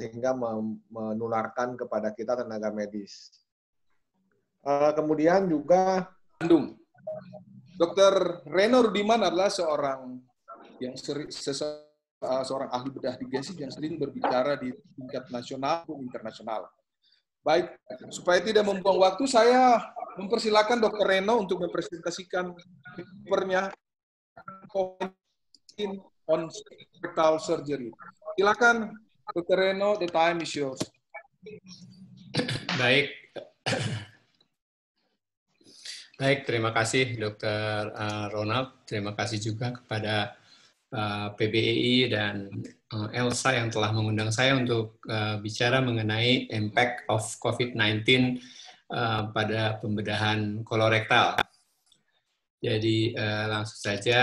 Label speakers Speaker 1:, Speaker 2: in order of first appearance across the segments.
Speaker 1: sehingga menularkan kepada kita tenaga medis. Eh, kemudian juga Bandung. Dokter Reno Rudiman adalah seorang yang seri, eh, seorang ahli bedah digestif yang sering berbicara di tingkat nasional maupun internasional. Baik, supaya tidak membuang waktu, saya mempersilakan Dokter Reno untuk mempresentasikan papernya on spinal Surgery. Silakan Dr. Reno, the time is yours.
Speaker 2: Baik.
Speaker 3: Baik, terima kasih Dr. Eh, Ronald. Terima kasih juga kepada eh, PBEI dan eh, Elsa yang telah mengundang saya untuk bicara mengenai impact of COVID-19 pada pembedahan kolorektal. Jadi langsung saja,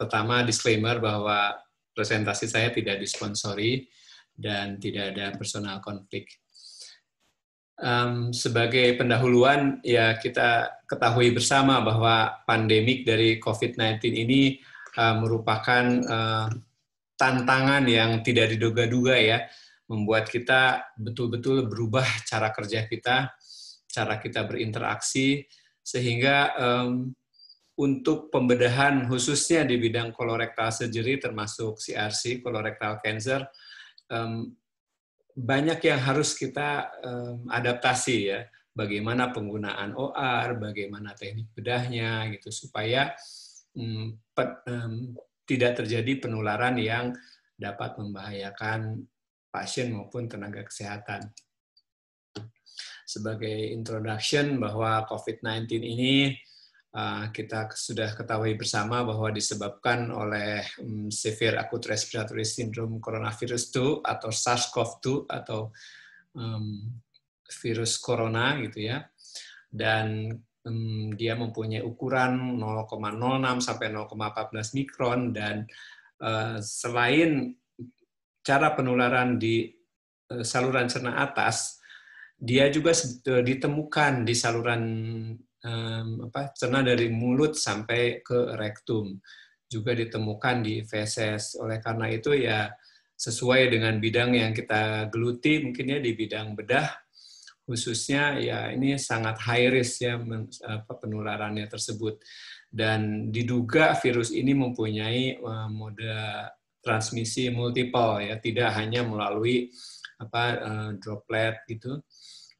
Speaker 3: pertama disclaimer bahwa presentasi saya tidak disponsori dan tidak ada personal konflik. Um, sebagai pendahuluan, ya kita ketahui bersama bahwa pandemik dari COVID-19 ini uh, merupakan uh, tantangan yang tidak diduga-duga ya, membuat kita betul-betul berubah cara kerja kita, cara kita berinteraksi, sehingga um, untuk pembedahan khususnya di bidang kolorektal surgery termasuk CRC, kolorektal cancer, um, banyak yang harus kita um, adaptasi ya bagaimana penggunaan OR bagaimana teknik bedahnya gitu supaya um, pet, um, tidak terjadi penularan yang dapat membahayakan pasien maupun tenaga kesehatan sebagai introduction bahwa COVID-19 ini Ah, kita sudah ketahui bersama bahwa disebabkan oleh um, severe acute respiratory syndrome coronavirus 2 atau SARS-CoV-2 atau um, virus corona gitu ya. Dan um, dia mempunyai ukuran 0,06 sampai 0,14 mikron dan uh, selain cara penularan di eh, saluran cerna atas, dia juga eh, ditemukan di saluran um, apa cerna dari mulut sampai ke rektum juga ditemukan di feses. Oleh karena itu ya sesuai dengan bidang yang kita geluti mungkin ya di bidang bedah khususnya ya ini sangat high risk ya men, apa, penularannya tersebut dan diduga virus ini mempunyai uh, mode transmisi multiple ya tidak hanya melalui apa uh, droplet gitu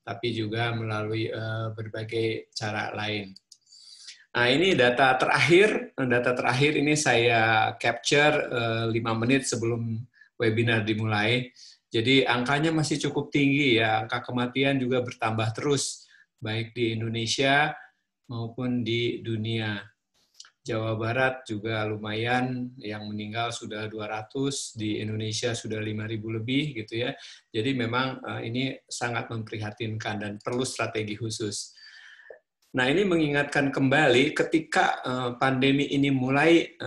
Speaker 3: tapi juga melalui eh, berbagai cara lain. Nah, ini data terakhir, data terakhir ini saya capture uh, menit sebelum webinar dimulai. Jadi angkanya masih cukup tinggi ya, angka kematian juga bertambah terus baik di Indonesia maupun di dunia. Jawa Barat juga lumayan yang meninggal sudah 200 di Indonesia sudah 5000 lebih gitu ya. Jadi memang eh, ini sangat memprihatinkan dan perlu strategi khusus. Nah, ini mengingatkan kembali ketika eh, pandemi ini mulai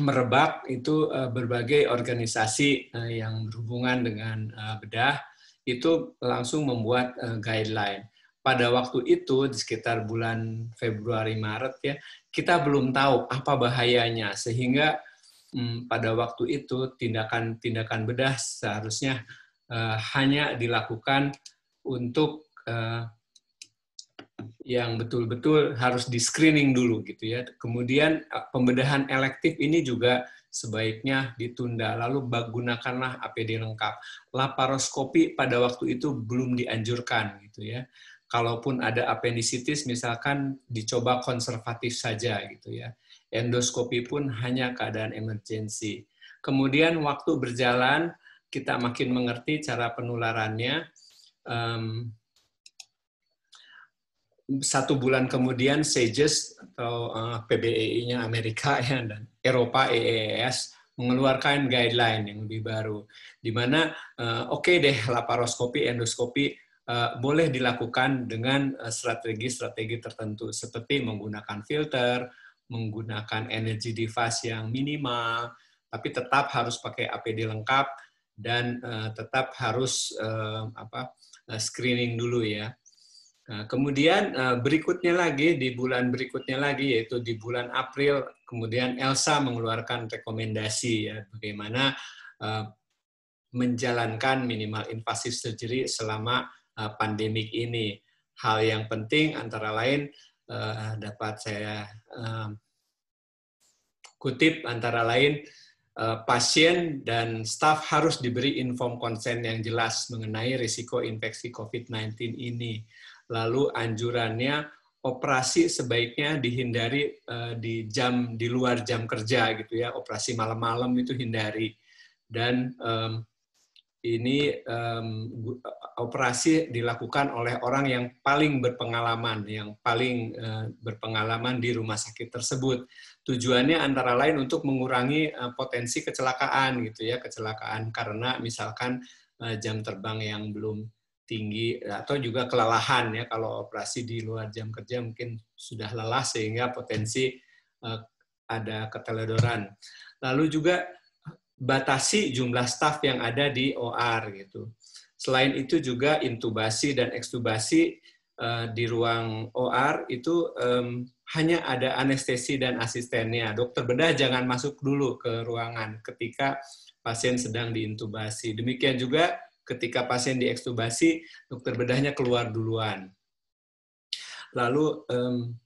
Speaker 3: merebak itu eh, berbagai organisasi yang berhubungan dengan bedah itu langsung membuat guideline pada waktu itu di sekitar bulan Februari Maret ya kita belum tahu apa bahayanya sehingga hmm, pada waktu itu tindakan-tindakan bedah seharusnya uh, hanya dilakukan untuk uh, yang betul-betul harus di screening dulu gitu ya. Kemudian eh, pembedahan elektif ini juga sebaiknya ditunda. Lalu gunakanlah APD lengkap. Laparoskopi pada waktu itu belum dianjurkan gitu ya kalaupun ada appendicitis misalkan dicoba konservatif saja gitu ya. Endoskopi pun hanya keadaan emergensi. Kemudian waktu berjalan kita makin mengerti cara penularannya. Um, satu bulan kemudian SAGES atau uh, eh, PBEI-nya Amerika ya dan Eropa EES mengeluarkan guideline yang lebih baru di mana uh, oke okay deh laparoskopi endoskopi Eh, boleh dilakukan dengan eh, strategi-strategi tertentu seperti menggunakan filter, menggunakan energy device yang minimal, tapi tetap harus pakai APD lengkap dan uh, tetap harus uh, apa screening dulu ya. Nah, kemudian uh, berikutnya lagi di bulan berikutnya lagi yaitu di bulan April kemudian Elsa mengeluarkan rekomendasi ya bagaimana uh, menjalankan minimal invasive surgery selama Eh, pandemik ini. Hal yang penting antara lain eh, dapat saya eh, kutip antara lain pasien dan staf harus diberi inform konsen yang jelas mengenai risiko infeksi COVID-19 ini. Lalu anjurannya operasi sebaiknya dihindari di jam di luar jam kerja gitu ya operasi malam-malam itu hindari dan ini um, operasi dilakukan oleh orang yang paling berpengalaman, yang paling uh, berpengalaman di rumah sakit tersebut. Tujuannya antara lain untuk mengurangi uh, potensi kecelakaan gitu ya, kecelakaan karena misalkan uh, jam terbang yang belum tinggi atau juga kelelahan ya kalau operasi di luar jam kerja mungkin sudah lelah sehingga potensi uh, ada keteledoran. Lalu juga batasi jumlah staf yang ada di OR gitu. Selain itu juga intubasi dan ekstubasi uh, di ruang OR itu um, hanya ada anestesi dan asistennya. Dokter bedah jangan masuk dulu ke ruangan ketika pasien sedang diintubasi. Demikian juga ketika pasien diekstubasi, dokter bedahnya keluar duluan. Lalu um,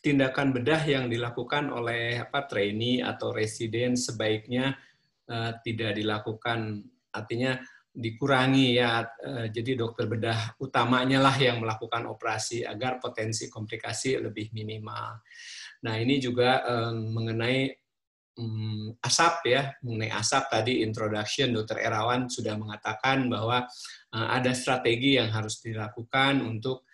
Speaker 3: tindakan bedah yang dilakukan oleh apa trainee atau residen sebaiknya Eh, tidak dilakukan artinya dikurangi ya eh, jadi dokter bedah utamanya lah yang melakukan operasi agar potensi komplikasi lebih minimal. Nah ini juga eh, mengenai mm, asap ya mengenai asap tadi introduction dokter Erawan sudah mengatakan bahwa ada strategi yang harus dilakukan untuk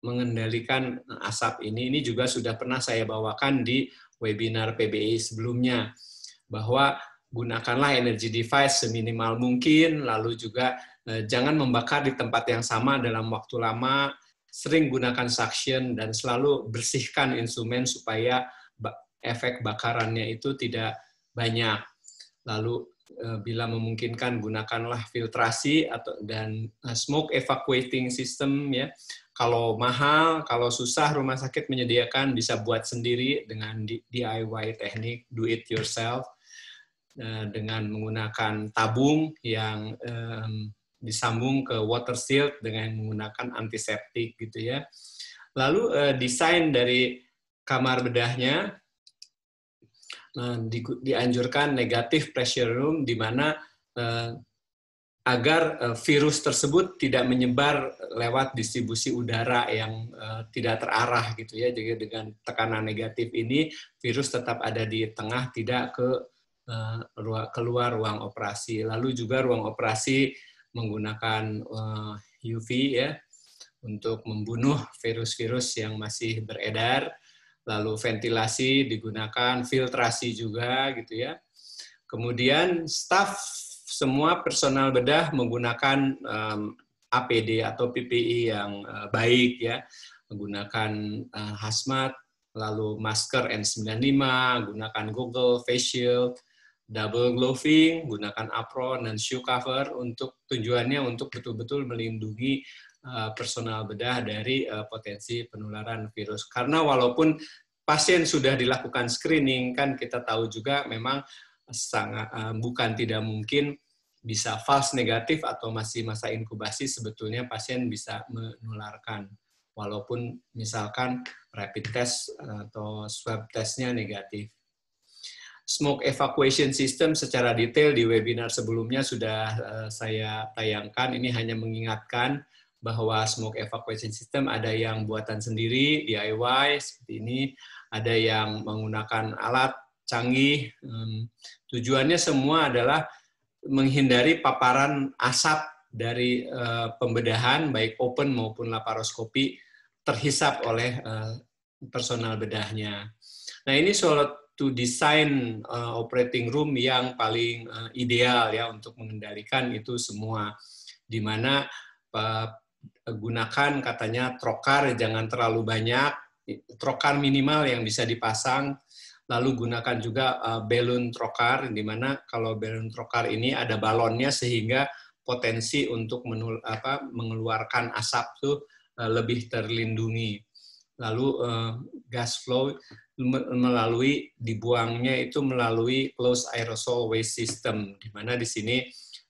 Speaker 3: mengendalikan asap ini. Ini juga sudah pernah saya bawakan di webinar PBI sebelumnya bahwa gunakanlah energi device seminimal mungkin, lalu juga eh, jangan membakar di tempat yang sama dalam waktu lama, sering gunakan suction dan selalu bersihkan instrumen supaya efek bakarannya itu tidak banyak. Lalu eh, bila memungkinkan gunakanlah filtrasi atau dan eh, smoke evacuating system ya. Kalau mahal, kalau susah rumah sakit menyediakan bisa buat sendiri dengan DIY teknik do it yourself Eh, dengan menggunakan tabung yang disambung ke water shield dengan menggunakan antiseptik gitu ya. Lalu eh, desain dari kamar bedahnya eh, dianjurkan negatif pressure room di mana agar virus tersebut tidak menyebar lewat distribusi udara yang tidak terarah gitu ya. Jadi dengan tekanan negatif ini virus tetap ada di tengah tidak ke Eh, keluar ruang operasi. Lalu juga ruang operasi menggunakan eh, UV ya untuk membunuh virus-virus yang masih beredar. Lalu ventilasi digunakan, filtrasi juga gitu ya. Kemudian staff semua personal bedah menggunakan um, APD atau PPI yang uh, baik ya, menggunakan uh, hazmat, lalu masker N95, gunakan Google facial, double gloving, gunakan apron dan shoe cover untuk tujuannya untuk betul-betul melindungi eh, personal bedah dari eh, potensi penularan virus. Karena walaupun pasien sudah dilakukan screening kan kita tahu juga memang sangat eh, bukan tidak mungkin bisa false negatif atau masih masa inkubasi sebetulnya pasien bisa menularkan walaupun misalkan rapid test atau swab testnya negatif smoke evacuation system secara detail di webinar sebelumnya sudah eh, saya tayangkan. Ini hanya mengingatkan bahwa smoke evacuation system ada yang buatan sendiri DIY seperti ini, ada yang menggunakan alat canggih. tujuannya semua adalah menghindari paparan asap dari eh, pembedahan baik open maupun laparoskopi terhisap oleh eh, personal bedahnya. Nah ini soal to design uh, operating room yang paling uh, ideal ya untuk mengendalikan itu semua di mana uh, gunakan katanya trokar jangan terlalu banyak trokar minimal yang bisa dipasang lalu gunakan juga uh, balon trokar di mana kalau balon trokar ini ada balonnya sehingga potensi untuk menul, apa, mengeluarkan asap tuh uh, lebih terlindungi lalu uh, gas flow melalui dibuangnya itu melalui closed aerosol waste system di mana di sini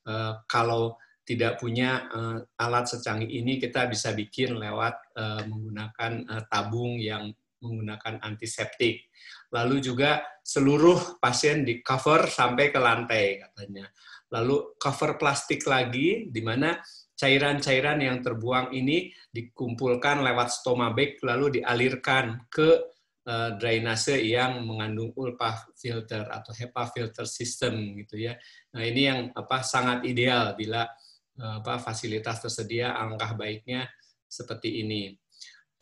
Speaker 3: uh, kalau tidak punya uh, alat secanggih ini kita bisa bikin lewat uh, menggunakan uh, tabung yang menggunakan antiseptik. Lalu juga seluruh pasien di cover sampai ke lantai katanya. Lalu cover plastik lagi di mana cairan-cairan yang terbuang ini dikumpulkan lewat stoma bag lalu dialirkan ke eh, drainase yang mengandung ulpa filter atau HEPA filter system gitu ya. Nah, ini yang apa sangat ideal bila eh, apa fasilitas tersedia angka baiknya seperti ini.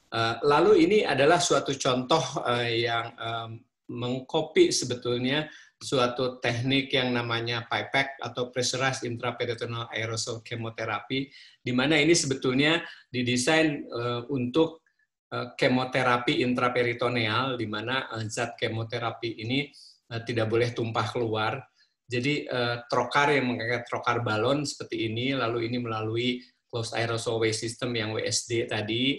Speaker 3: Eh, lalu ini adalah suatu contoh yang mengkopi sebetulnya suatu teknik yang namanya pipet atau Pressurized Intraperitoneal Aerosol Chemotherapy, di mana ini sebetulnya didesain uh, untuk uh, kemoterapi intraperitoneal, di mana uh, zat kemoterapi ini uh, tidak boleh tumpah keluar. Jadi uh, trokar yang mengangkat trokar balon seperti ini, lalu ini melalui closed aerosol way system yang WSD tadi,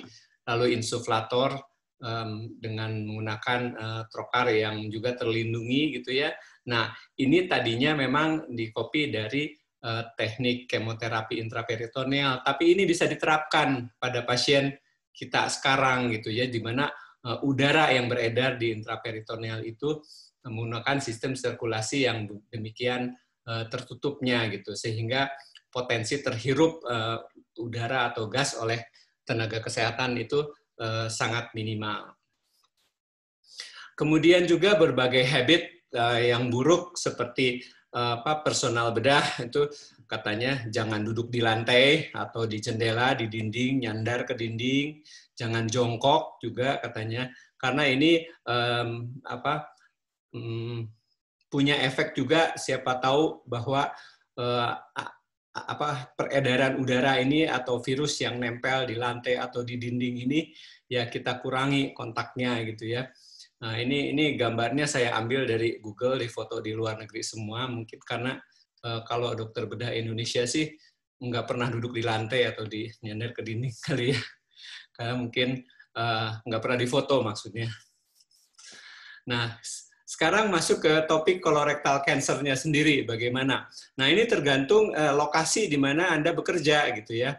Speaker 3: lalu insuflator, um, dengan menggunakan uh, eh, trokar yang juga terlindungi gitu ya. Nah, ini tadinya memang dikopi dari uh, teknik kemoterapi intraperitoneal, tapi ini bisa diterapkan pada pasien kita sekarang gitu ya, di mana uh, udara yang beredar di intraperitoneal itu menggunakan sistem sirkulasi yang demikian uh, tertutupnya gitu, sehingga potensi terhirup uh, udara atau gas oleh tenaga kesehatan itu Eh, sangat minimal. Kemudian juga berbagai habit eh, yang buruk seperti eh, apa personal bedah itu katanya jangan duduk di lantai atau di jendela, di dinding, nyandar ke dinding, jangan jongkok juga katanya karena ini um, apa um, punya efek juga siapa tahu bahwa uh, apa peredaran udara ini atau virus yang nempel di lantai atau di dinding ini ya kita kurangi kontaknya gitu ya. Nah, ini ini gambarnya saya ambil dari Google di foto di luar negeri semua mungkin karena e, kalau dokter bedah Indonesia sih nggak pernah duduk di lantai atau di nyender ke dinding kali ya. Karena mungkin e, nggak pernah difoto maksudnya. Nah, sekarang masuk ke topik kolorektal cancernya sendiri bagaimana. Nah, ini tergantung uh, lokasi di mana Anda bekerja gitu ya.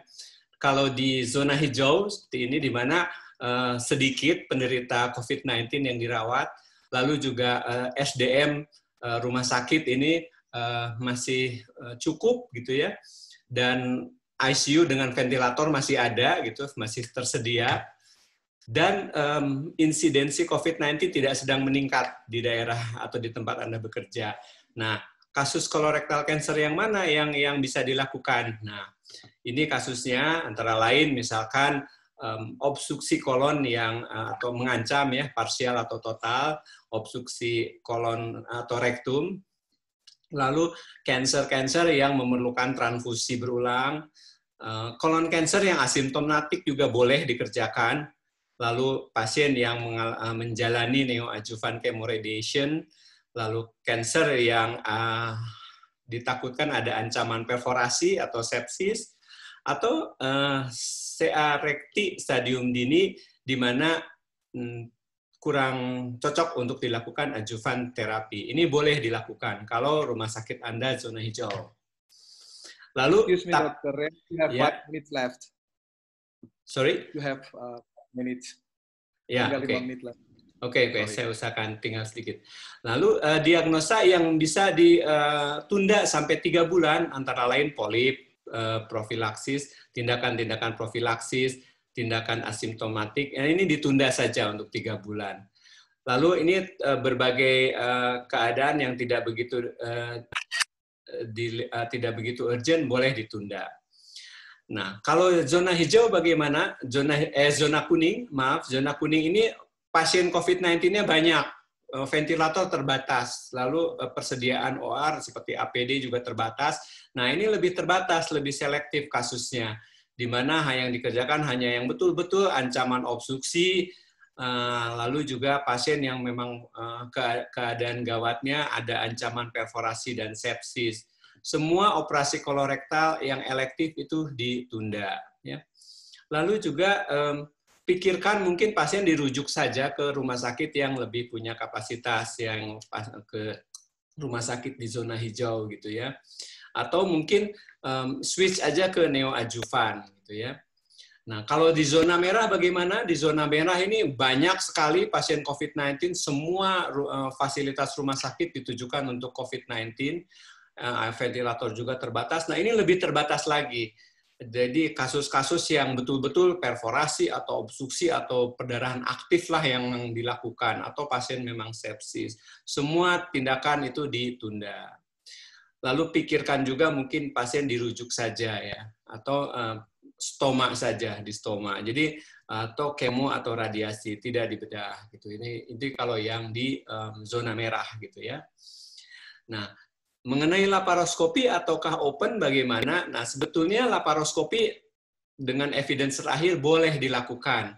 Speaker 3: Kalau di zona hijau seperti ini di mana uh, sedikit penderita COVID-19 yang dirawat, lalu juga uh, eh, SDM uh, rumah sakit ini uh, masih uh, cukup gitu ya. Dan ICU dengan ventilator masih ada gitu, masih tersedia dan um, insidensi COVID-19 tidak sedang meningkat di daerah atau di tempat Anda bekerja. Nah, kasus kolorektal cancer yang mana yang yang bisa dilakukan? Nah, ini kasusnya antara lain misalkan um, obstruksi kolon yang uh, atau mengancam ya parsial atau total, obstruksi kolon atau rektum, lalu cancer-cancer yang memerlukan transfusi berulang, eh, kolon kanker yang asimptomatik juga boleh dikerjakan lalu pasien yang ah, menjalani neoadjuvan chemoradiation, lalu cancer yang uh, ditakutkan ada ancaman perforasi atau sepsis, atau uh, eh, CA recti stadium dini di mana mm, kurang cocok untuk dilakukan adjuvant terapi. Ini boleh dilakukan kalau rumah sakit Anda zona hijau. Lalu, Excuse me,
Speaker 1: dokter, ya, you have yeah. five minutes left. Sorry? You have uh, Ya, menit. Ya, oke.
Speaker 3: Oke, Oke, saya usahakan tinggal sedikit. Lalu uh, diagnosa yang bisa ditunda eh, sampai tiga bulan antara lain polip, uh, eh, profilaksis, tindakan-tindakan profilaksis, tindakan asimptomatik. Nah, ini ditunda saja untuk tiga bulan. Lalu ini uh, berbagai uh, keadaan yang tidak begitu uh, di, uh, tidak begitu urgent boleh ditunda. Nah, kalau zona hijau bagaimana? Zona eh zona kuning, maaf, zona kuning ini pasien COVID-19-nya banyak, eh, ventilator terbatas, lalu eh, persediaan OR seperti APD juga terbatas. Nah, ini lebih terbatas, lebih selektif kasusnya, di mana yang dikerjakan hanya yang betul-betul ancaman obstruksi, eh, lalu juga pasien yang memang keadaan gawatnya ada ancaman perforasi dan sepsis semua operasi kolorektal yang elektif itu ditunda. Ya. Lalu juga um, pikirkan mungkin pasien dirujuk saja ke rumah sakit yang lebih punya kapasitas yang ke rumah sakit di zona hijau gitu ya. Atau mungkin um, switch aja ke neoadjuvan gitu ya. Nah, kalau di zona merah bagaimana? Di zona merah ini banyak sekali pasien COVID-19, semua eh, fasilitas rumah sakit ditujukan untuk COVID-19. Eh, eh, ventilator juga terbatas. Nah ini lebih terbatas lagi. Jadi kasus-kasus yang betul-betul perforasi atau obstruksi atau perdarahan aktif lah yang dilakukan atau pasien memang sepsis. Semua tindakan itu ditunda. Lalu pikirkan juga mungkin pasien dirujuk saja ya atau uh, stoma saja di stoma. Jadi atau kemo atau radiasi tidak dibedah gitu ini itu kalau yang di um, zona merah gitu ya nah mengenai laparoskopi ataukah open bagaimana? Nah, sebetulnya laparoskopi dengan evidence terakhir boleh dilakukan.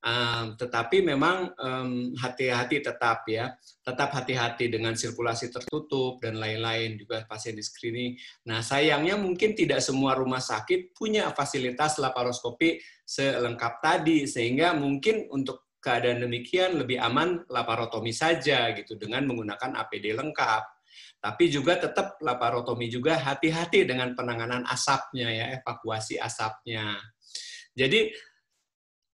Speaker 3: Um, tetapi memang ehm, hati-hati um, tetap ya, tetap hati-hati dengan sirkulasi tertutup dan lain-lain juga pasien di screening. Nah sayangnya mungkin tidak semua rumah sakit punya fasilitas laparoskopi selengkap tadi, sehingga mungkin untuk keadaan demikian lebih aman laparotomi saja gitu dengan menggunakan APD lengkap. Tapi juga tetap laparotomi juga hati-hati dengan penanganan asapnya ya, evakuasi asapnya. Jadi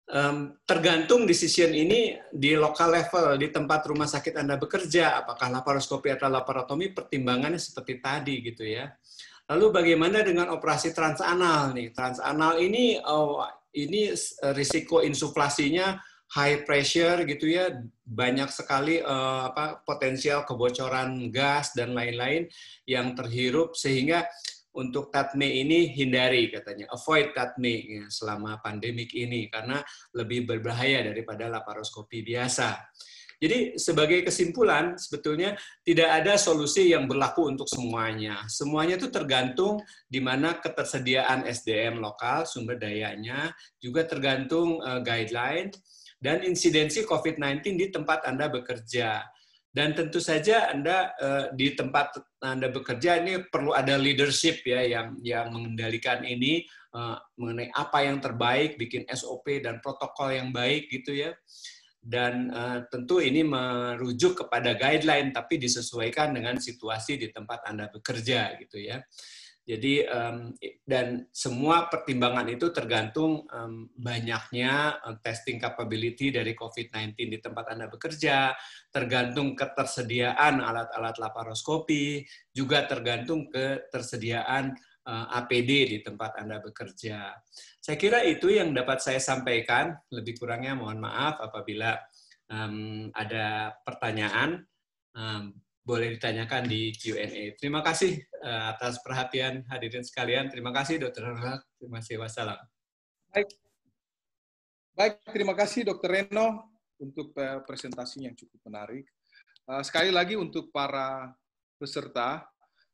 Speaker 3: um, tergantung decision ini di lokal level, di tempat rumah sakit Anda bekerja, apakah laparoskopi atau laparotomi, pertimbangannya seperti tadi gitu ya. Lalu bagaimana dengan operasi transanal nih? Transanal ini oh, ini risiko insuflasinya high pressure gitu ya banyak sekali uh, apa potensial kebocoran gas dan lain-lain yang terhirup sehingga untuk tatme ini hindari katanya avoid tatme ya, selama pandemik ini karena lebih berbahaya daripada laparoskopi biasa. Jadi sebagai kesimpulan sebetulnya tidak ada solusi yang berlaku untuk semuanya. Semuanya itu tergantung di mana ketersediaan SDM lokal, sumber dayanya, juga tergantung uh, guideline dan insidensi COVID-19 di tempat Anda bekerja. Dan tentu saja Anda eh, di tempat Anda bekerja ini perlu ada leadership ya yang yang mengendalikan ini eh, mengenai apa yang terbaik, bikin SOP dan protokol yang baik gitu ya. Dan eh, tentu ini merujuk kepada guideline tapi disesuaikan dengan situasi di tempat Anda bekerja gitu ya. Jadi um, dan semua pertimbangan itu tergantung um, banyaknya eh, testing capability dari COVID-19 di tempat Anda bekerja, tergantung ketersediaan alat-alat laparoskopi, juga tergantung ketersediaan uh, eh, APD di tempat Anda bekerja. Saya kira itu yang dapat saya sampaikan, lebih kurangnya mohon maaf apabila um, ada pertanyaan. Um, boleh ditanyakan di Q&A. Terima kasih uh, atas perhatian hadirin sekalian.
Speaker 1: Terima kasih Dr. Renat. Terima kasih. Wassalam. Baik. Baik, terima kasih Dr. Reno untuk eh, presentasinya yang cukup menarik. Eh, sekali lagi untuk para peserta,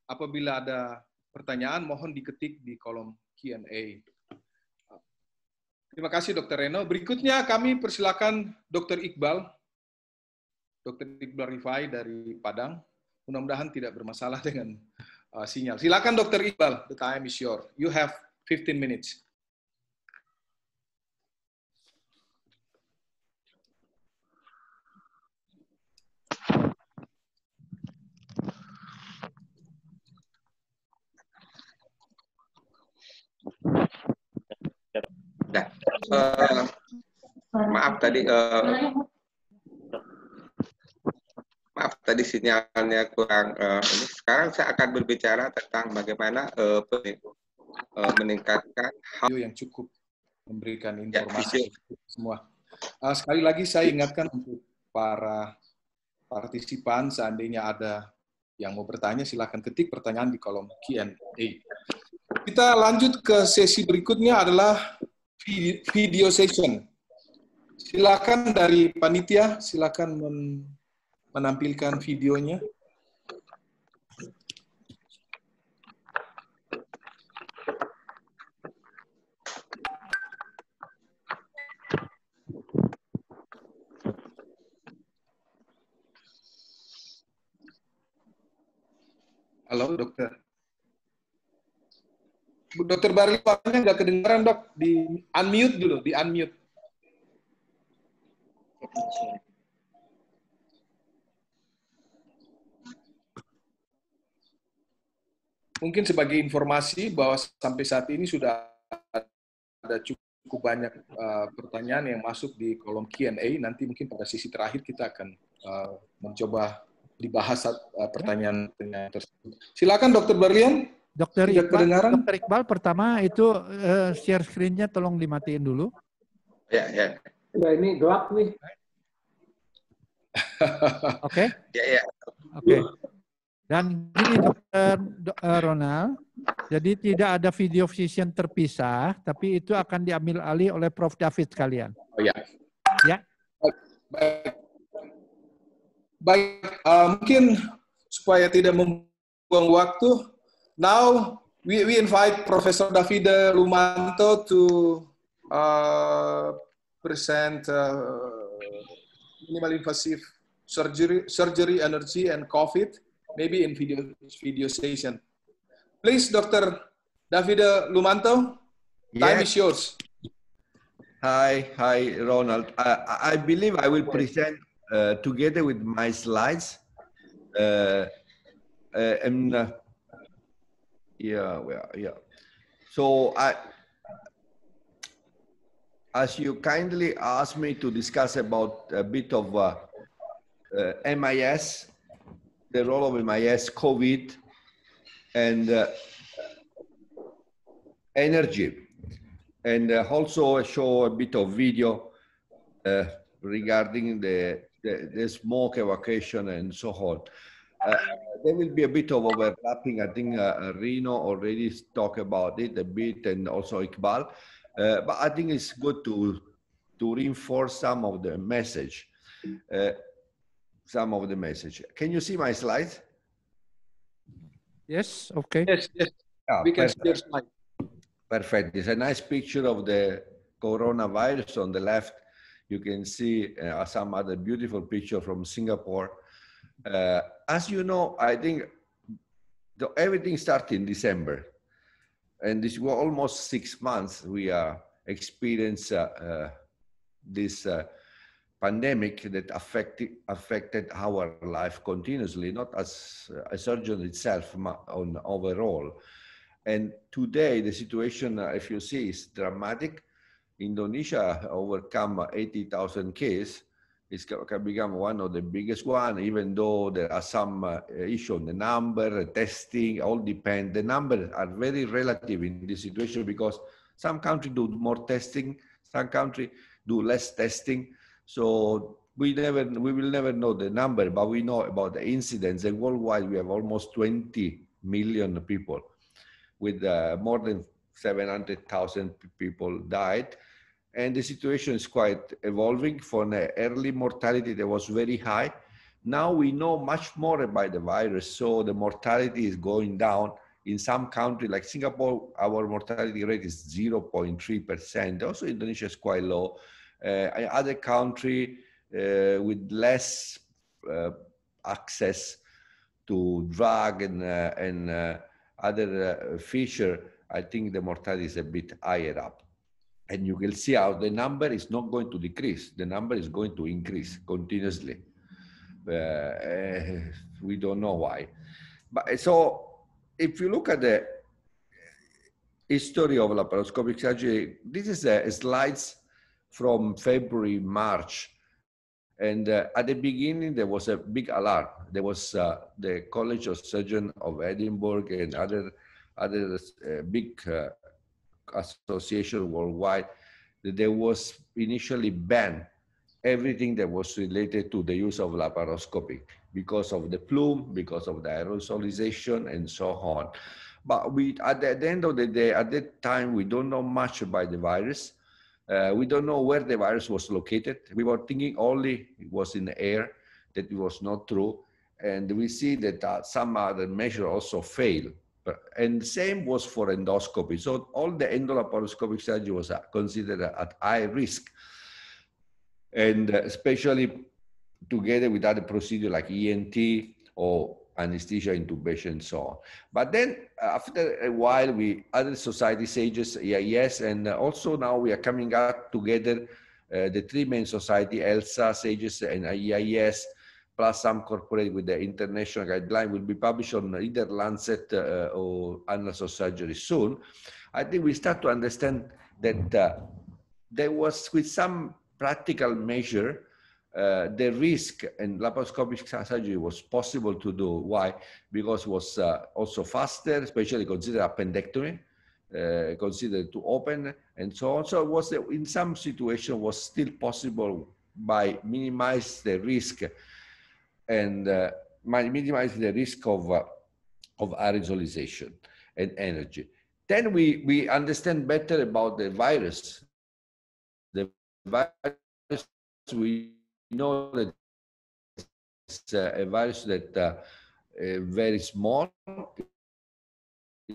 Speaker 1: apabila ada pertanyaan mohon diketik di kolom Q&A. Terima kasih Dr. Reno. Berikutnya kami persilakan Dr. Iqbal Dr. Iqbal Rifai dari Padang. Mudah-mudahan tidak bermasalah dengan uh, sinyal. Silakan Dr. Iqbal, the time is yours. You have 15 minutes.
Speaker 4: Ya, uh, maaf tadi uh,
Speaker 5: maaf tadi sinyalnya kurang uh, ini sekarang saya akan berbicara tentang bagaimana uh, uh,
Speaker 1: meningkatkan hal yang cukup memberikan ya, informasi ya, semua uh, sekali lagi saya ingatkan untuk para partisipan seandainya ada yang mau bertanya silahkan ketik pertanyaan di kolom Q&A kita lanjut ke sesi berikutnya adalah video session silakan dari panitia silakan men menampilkan videonya. Halo, dokter. Dokter Barli, suaranya nggak kedengaran, dok. Di unmute dulu, di unmute. mungkin sebagai informasi bahwa sampai saat ini sudah ada cukup banyak uh, pertanyaan yang masuk di kolom Q&A. Nanti mungkin pada sisi terakhir kita akan uh, mencoba dibahas uh, pertanyaan tersebut. Silakan Dr. Berlian.
Speaker 4: Dokter Iqbal, Dokter Iqbal pertama itu uh, share screen-nya tolong dimatiin dulu.
Speaker 6: Ya, ya. Ya ini gelap nih. Oke. Okay. Ya, ya.
Speaker 4: Oke. Okay. Dan ini dokter eh, Ronald, jadi tidak ada video vision terpisah, tapi itu akan diambil alih oleh Prof. David kalian. Oh ya. Ya.
Speaker 1: Baik. Baik. Uh, mungkin supaya tidak membuang waktu, now we, we invite Profesor David Lumanto to uh, present uh, minimal invasive surgery, surgery energy and COVID. maybe in video, video station. Please, Dr.
Speaker 7: Davide Lumanto, yes. time is yours. Hi, hi, Ronald. I, I believe I will present uh, together with my slides. Uh, uh, and uh, yeah, well, yeah. So I, as you kindly asked me to discuss about a bit of uh, uh, MIS the role of over my S COVID and uh, energy. And uh, also show a bit of video uh, regarding the, the, the, smoke evacuation and so on. Uh, there will be a bit of overlapping. I think uh, Reno already talked about it a bit and also Iqbal. Uh, but I think it's good to, to reinforce some of the message. Uh, some of the message. Can you see my slides? Yes, okay. Yes, yes. Yeah, we perfect. can see your slide. Perfect. It's a nice picture of the coronavirus on the left. You can see uh, some other beautiful picture from Singapore. Uh, as you know, I think the, everything started in December. And this was almost six months we are uh, experience uh, this uh, pandemic that affected affected our life continuously, not as uh, a surgeon itself, on overall. And today, the situation, uh, if you see, is dramatic. Indonesia overcome uh, 80,000 cases. It can become one of the biggest one, even though there are some uh, issue on the number, testing, all depend. The numbers are very relative in this situation because some country do more testing, some country do less testing so we never, we will never know the number, but we know about the incidents. And worldwide, we have almost 20 million people, with uh, more than 700,000 people died. And the situation is quite evolving. For the early mortality, that was very high. Now we know much more about the virus, so the mortality is going down. In some country like Singapore, our mortality rate is 0.3%. Also, Indonesia is quite low other uh, country uh, with less uh, access to drug and, and other feature, I think the mortality is a bit higher up. And you can see how the number is not going to decrease. The number is going to increase continuously. Uh, we don't know why. But so if you look at the history of laparoscopic surgery, this is a, a slides from February, March. And uh, at the beginning, there was a big alarm. There was uh, the College of Surgeons of Edinburgh and other, other uh, big uh, association worldwide. There was initially banned everything that was related to the use of laparoscopic because of the plume, because of the aerosolization, and so on. But we, at the end of the day, at that time, we don't know much about the virus uh, we don't know where the virus was located. We were thinking only it was in the air, that it was not true. And we see that uh, some other measure also failed. And the same was for endoscopy. So all the endolaparoscopic surgery was uh, considered at high risk. And uh, especially together with other procedure like ENT or anesthesia, intubation, so on. But then uh, after a while, we other society sages, yes, and uh, also now we are coming up together, uh, the three main society, ELSA, sages, and uh, EIS, plus some corporate with the international guideline will be published on either Lancet uh, or Annals of Surgery soon. I think we start to understand that uh, there was with some practical measure uh, the risk and laparoscopic surgery was possible to do. Why? Because it was uh, also faster, especially considered appendectomy, uh, considered to open and so on. So it was uh, in some situation was still possible by minimize the risk and uh, minimize the risk of, uh, of aerosolization and energy. Then we, we understand better about the virus. The virus we know that it's a virus that uh, uh, very small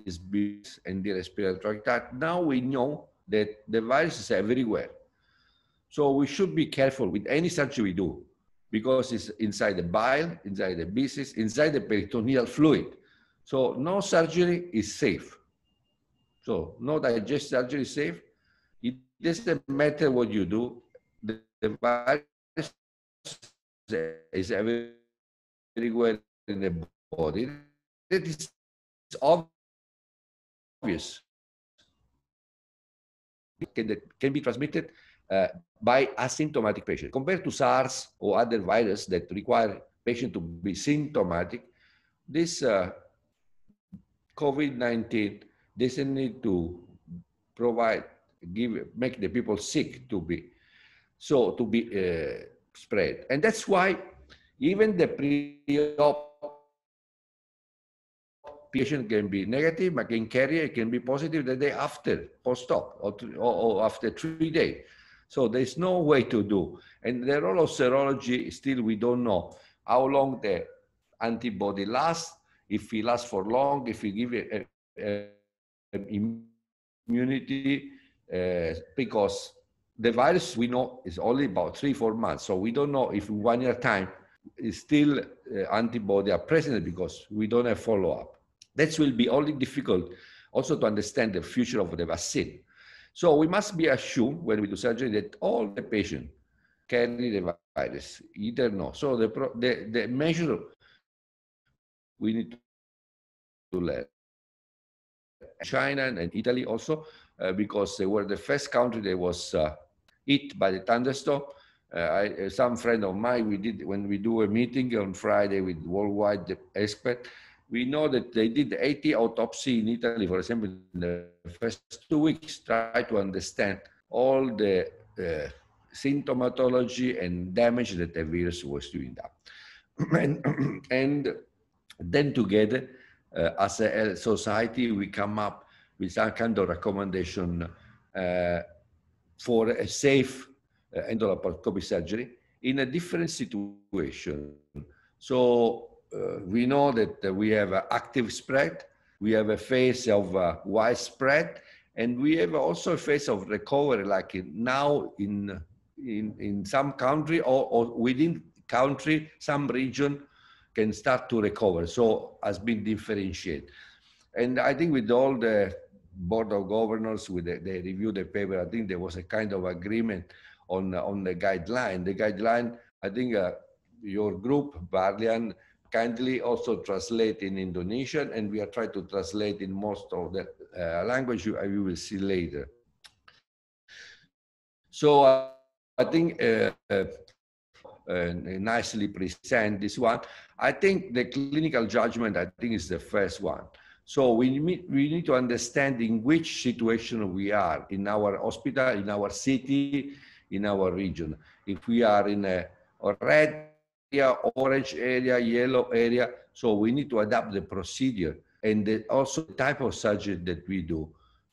Speaker 7: is big in the respiratory tract. Now we know that the virus is everywhere. So we should be careful with any surgery we do because it's inside the bile, inside the biceps, inside the peritoneal fluid. So no surgery is safe. So no digestive surgery is safe. It doesn't matter what you do. The, the virus is everywhere in the body. That is obvious. Can, that can be transmitted uh, by asymptomatic patients. Compared to SARS or other viruses that require patient to be symptomatic, this uh, COVID-19 doesn't need to provide, give, make the people sick to be, so to be uh, spread. And that's why even the pre-op patient can be negative, but can carry, it can be positive the day after, post-op, or, or, or, after three days. So there's no way to do. And the role of serology, still we don't know how long the antibody lasts, if it lasts for long, if we give it a, uh, a, um, immunity, uh, because the virus we know is only about three, four months. So we don't know if one year time is still uh, antibody are present because we don't have follow up. That will be only difficult also to understand the future of the vaccine. So we must be assumed when we do surgery that all the patient carry the virus, either no. So the, pro, the, the measure we need to learn. China and Italy also, uh, because they were the first country that was uh, hit by the thunderstorm. Uh, I, uh, some friend of mine, we did when we do a meeting on Friday with worldwide expert. We know that they did 80 autopsy in Italy, for example, in the first two weeks, try to understand all the uh, symptomatology and damage that the virus was doing That and, and then together, uh, as a society, we come up with some kind of recommendation uh, for a safe uh, endolaparoscopic surgery in a different situation. So uh, we know that uh, we have an active spread, we have a phase of uh, widespread, and we have also a phase of recovery, like in, now in, in, in some country or, or within country, some region can start to recover. So has been differentiated. And I think with all the board of governors with the, they reviewed the paper. I think there was a kind of agreement on on the guideline. The guideline, I think, uh, your group Barlian kindly also translate in Indonesian, and we are trying to translate in most of the uh, language you, you will see later. So uh, I think. Uh, uh, uh nicely present this one. I think the clinical judgment, I think, is the first one. So we need, we need to understand in which situation we are in our hospital, in our city, in our region. If we are in a, red area, orange area, yellow area, so we need to adapt the procedure and the, also the type of surgery that we do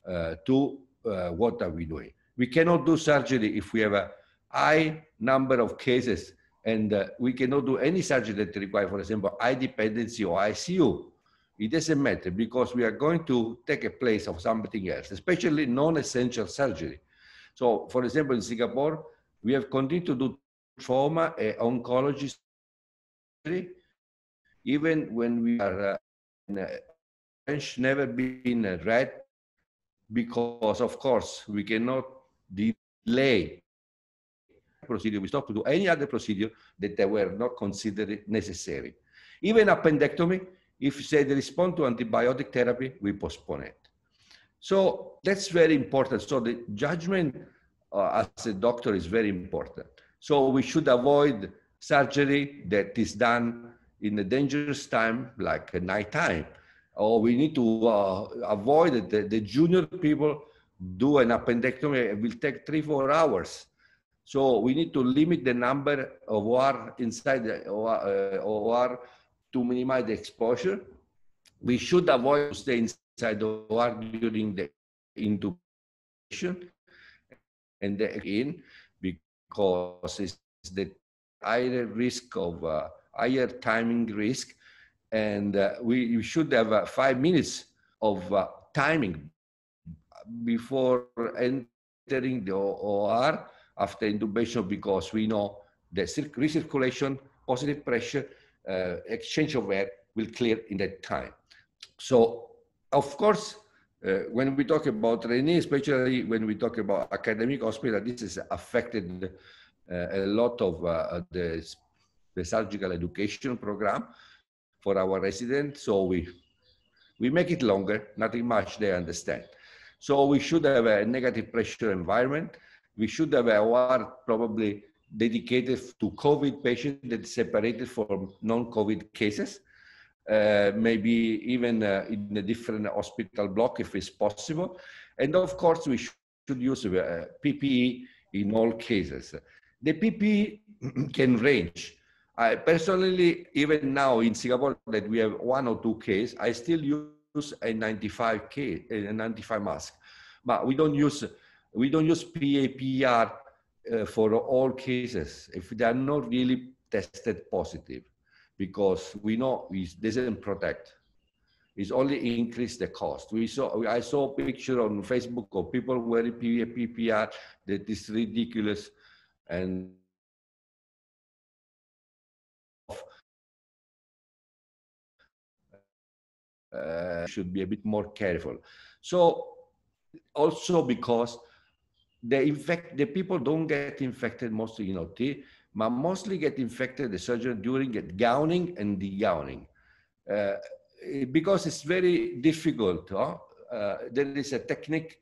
Speaker 7: uh, to uh, what are we doing. We cannot do surgery if we have a high number of cases and uh, we cannot do any surgery that require, for example, high dependency or ICU it doesn't matter because we are going to take a place of something else, especially non-essential surgery. So, for example, in Singapore, we have continued to do trauma and oncology surgery, even when we are uh, in, bench, never been a uh, red because, of course, we cannot delay procedure. We stop to do any other procedure that they were not considered necessary. Even appendectomy, if they respond to antibiotic therapy, we postpone it. So that's very important. So the judgment uh, as a doctor is very important. So we should avoid surgery that is done in a dangerous time, like a night time. Or we need to uh, avoid it. The, the junior people do an appendectomy, it will take three, four hours. So we need to limit the number of OR inside the OR, uh, OR to minimize the exposure. We should avoid to stay inside the OR during the intubation and the in because it's the higher risk of uh, higher timing risk. And uh, we, should have uh, five minutes of uh, timing before entering the OR after intubation because we know the recirculation, positive pressure, uh, exchange of air will clear in that time. So, of course, uh, when we talk about Rene, especially when we talk about academic hospital, this has affected uh, a lot of uh, the, the, surgical education program for our residents. So we, we make it longer, nothing much they understand. So we should have a negative pressure environment. We should have a ward probably dedicated to COVID patients that separated from non-COVID cases. Uh, maybe even uh, in a different hospital block if it's possible. And of course, we should use uh, PPE in all cases. The PPE can range. I personally, even now in Singapore that we have one or two cases, I still use a 95 k a 95 mask, but we don't use we don't use PAPR uh, for all cases if they are not really tested positive because we know it doesn't protect. It's only increase the cost. We saw, I saw a picture on Facebook of people wearing PPR that is ridiculous and uh, should be a bit more careful. So also because the infect the people don't get infected mostly in OT, but mostly get infected the surgeon during the gowning and degowning, uh, because it's very difficult. Huh? Uh, there is a technique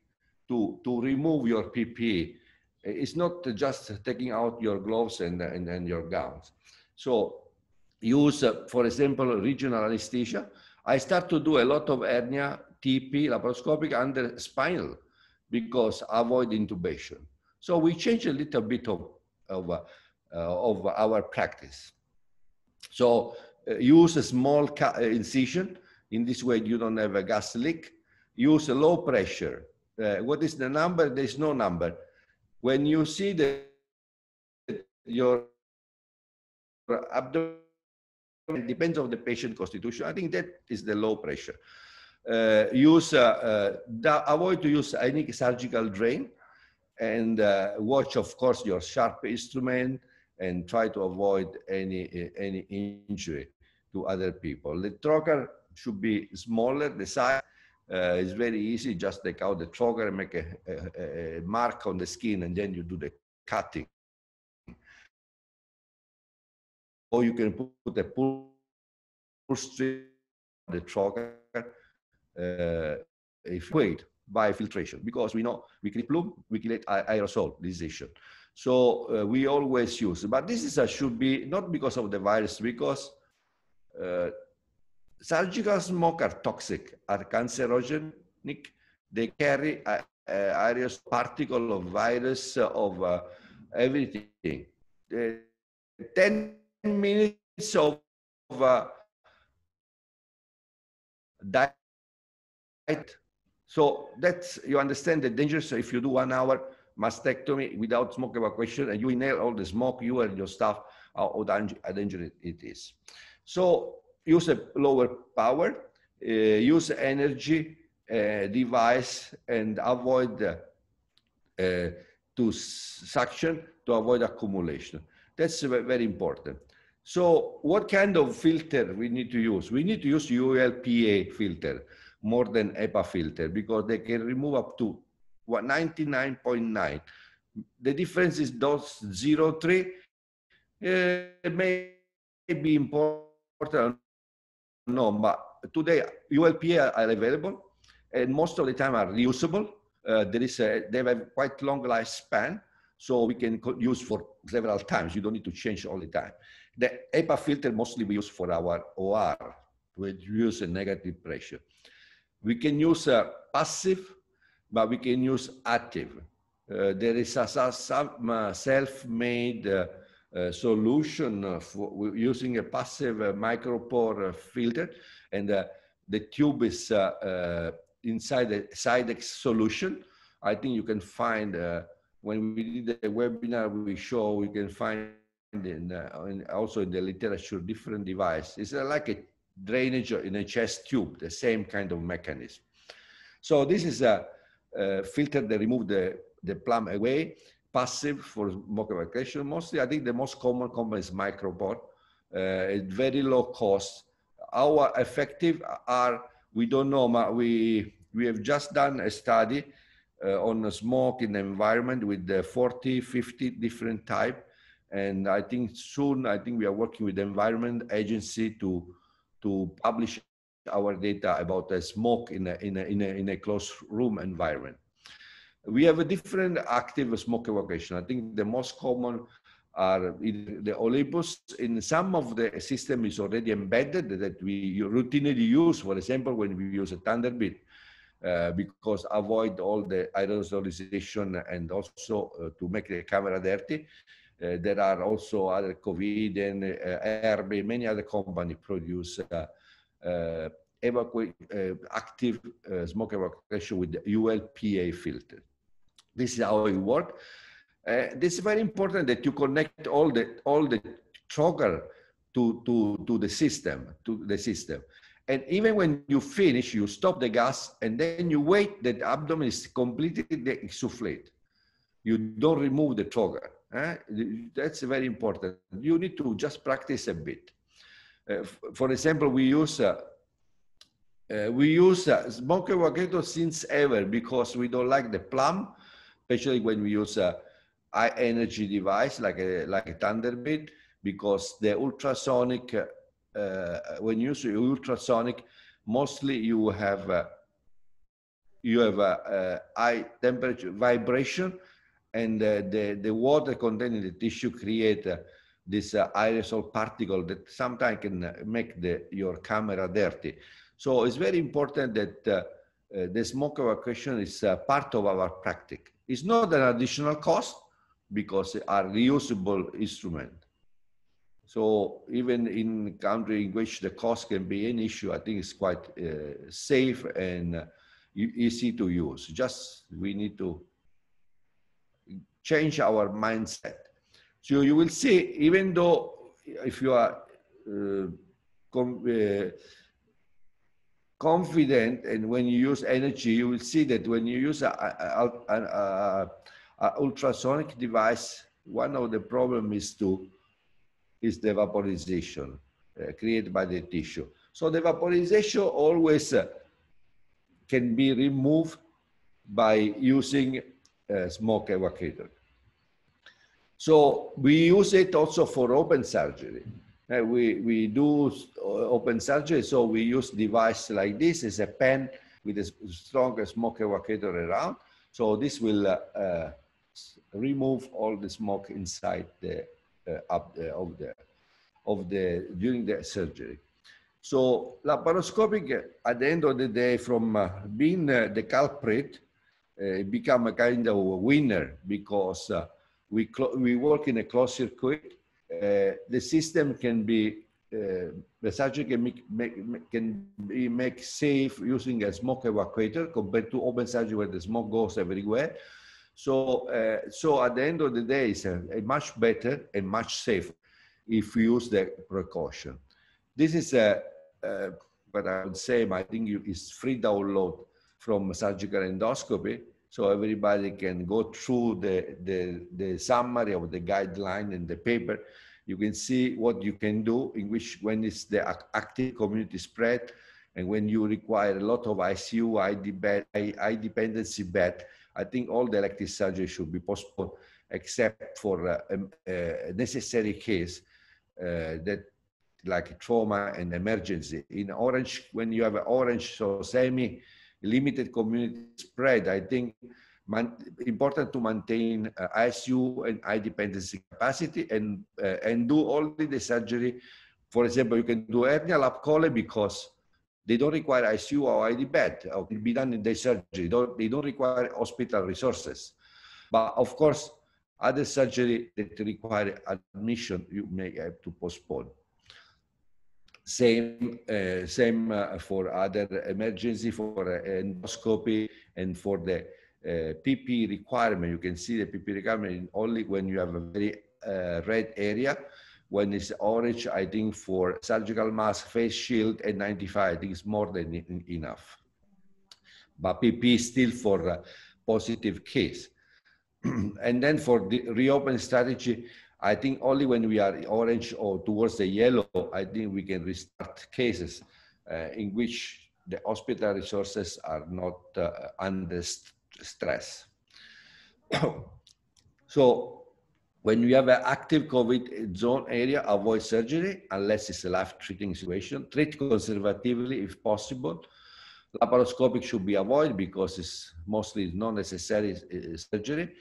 Speaker 7: to to remove your PPE. It's not just taking out your gloves and and, and your gowns. So use, uh, for example, regional anesthesia. I start to do a lot of hernia, TP, laparoscopic under spinal Mm-hmm. because avoid intubation. So we change a little bit of, of, uh, of our practice. So uh, use a small uh, incision. In this way, you don't have a gas leak. Use a low pressure. Uh, what is the number? There's no number. When you see the your abdomen depends on the patient constitution. I think that is the low pressure. Uh, use uh, uh, avoid to use any surgical drain and watch of course your sharp instrument and try to avoid any any injury to other people. The trocar should be smaller. The size uh, is very easy. Just take out the trocar and make a, a, a, mark on the skin, and then you do the cutting. Or you can put a pull, pull strip on the trocar uh, evacuate by filtration because we know we create plume, we create issue, So uh, we always use, but this is a, should be not because of the virus, because uh, surgical smoke are toxic, are cancerogenic. They carry uh, aerosol particle of virus uh, of uh, everything. Ten minutes of, of uh, right? So that's, you understand the danger. So if you do one hour mastectomy without smoke evacuation and you inhale all the smoke, you and your staff, how, how dangerous it is. So use a lower power, uh, use energy uh, device and avoid uh, to suction to avoid accumulation. That's very important. So what kind of filter we need to use? We need to use ULPA filter more than HEPA filter because they can remove up to 99.9. The difference is those 03. Uh, may be important, no, but today ULPA are available and most of the time are reusable. Uh, there is a, they have quite long lifespan, so we can use for several times. You don't need to change all the time. The HEPA filter mostly we use for our OR to reduce the negative pressure. We can use uh, passive, but we can use active. Uh, there is a, some self-made uh, uh, solution for using a passive uh, micropore filter, and the tube is inside the Sidex solution. I think you can find when we did the webinar we show you can find in, uh, in also in the literature different device it's uh, like a drainage in a chest tube, the same kind of mechanism. So this is a, a filter that remove the, the plum away, passive for smoke evacuation mostly. I think the most common common is micropod, uh, very low cost. Our effective are, we don't know, we, we have just done a study uh, on smoke in the environment with the 40, 50 different type. And I think soon, I think we are working with the environment agency to to publish our data about the smoke in a, in a, in a, in a closed room environment. We have a different active smoke evacuation. I think the most common are the Olympus. In some of the system is already embedded that we routinely use, for example, when we use a Thunderbird, uh, because avoid all the aerosolization and also uh, to make the camera dirty. Eh, there are also other COVID and eh, Airbnb, many other companies produce eh, active smoke evacuation with ULPA filter. This is how it works. this is very important that you connect all the all the trigger to, to, to the system, to the system. And even when you finish, you stop the gas and then you wait that abdomen is completely exsufflated. You don't remove the trigger. Eh? That's very important. You need to just practice a bit. Uh, for example, we use uh, uh, we use uh, smoky waketo since ever because we don't like the plum, especially when we use a high energy device like a like a Thunderbird because the ultrasonic uh, uh when you use ultrasonic, mostly you have uh, you have a, a high temperature vibration and uh, the, the water contained in the tissue create uh, this uh, aerosol particle that sometimes can make the, your camera dirty. So it's very important that the smoke evacuation is part of our practice. It's not an additional cost because they are reusable instrument. So even in country in which the cost can be an issue, I think it's quite uh, safe and uh, easy to use. Just we need to change our mindset. So you will see, even though if you are uh, uh, confident and when you use energy, you will see that when you use an ultrasonic device, one of the problem is to is the vaporization uh, created by the tissue. So the vaporization always uh, can be removed by using uh, smoke evacuator. So we use it also for open surgery. Uh, we, we do uh, open surgery, so we use device like this. It's a pen with a strong smoke evacuator around. So this will uh, uh, remove all the smoke inside the uh, up the, of the of the during the surgery. So laparoscopic, at the end of the day, from uh, being the culprit, become a kind of a winner because we, we work in a closed circuit. Uh, the system can be uh, the subject can, make, make, can be make safe using a smoke evacuator compared to open surgery where the smoke goes everywhere. So, uh, so at the end of the day, it's a, a much better and much safer if we use the precaution. This is a, uh, what I would say, I think is free download from surgical endoscopy so everybody can go through the, the, the summary of the guideline and the paper. You can see what you can do in which when it's the active community spread and when you require a lot of ICU, ID, bed, I, dependency bed, I think all the elective surgery should be postponed except for uh, a, a, necessary case uh, that like trauma and emergency. In orange, when you have orange, so semi, limited community spread. I think man, important to maintain uh, ICU and eye dependency capacity and, uh, and do only the surgery. For example, you can do hernia lap because they don't require ICU or ID bed. Or it will be done in the surgery. Don't, they don't require hospital resources. But of course, other surgery that require admission, you may have to postpone. Same, uh, same uh, for other emergency, for uh, endoscopy, and for the PP uh, requirement. You can see the PP requirement only when you have a very uh, red area. When it's orange, I think for surgical mask, face shield, and 95, I think it's more than enough. But PP still for positive case. and then for the reopen strategy, I think only when we are orange or towards the yellow, I think we can restart cases uh, in which the hospital resources are not uh, under st stress. so when you have an active COVID zone area, avoid surgery unless it's a life-threatening situation. Treat conservatively if possible. Laparoscopic should be avoided because it's mostly non-necessary uh, surgery.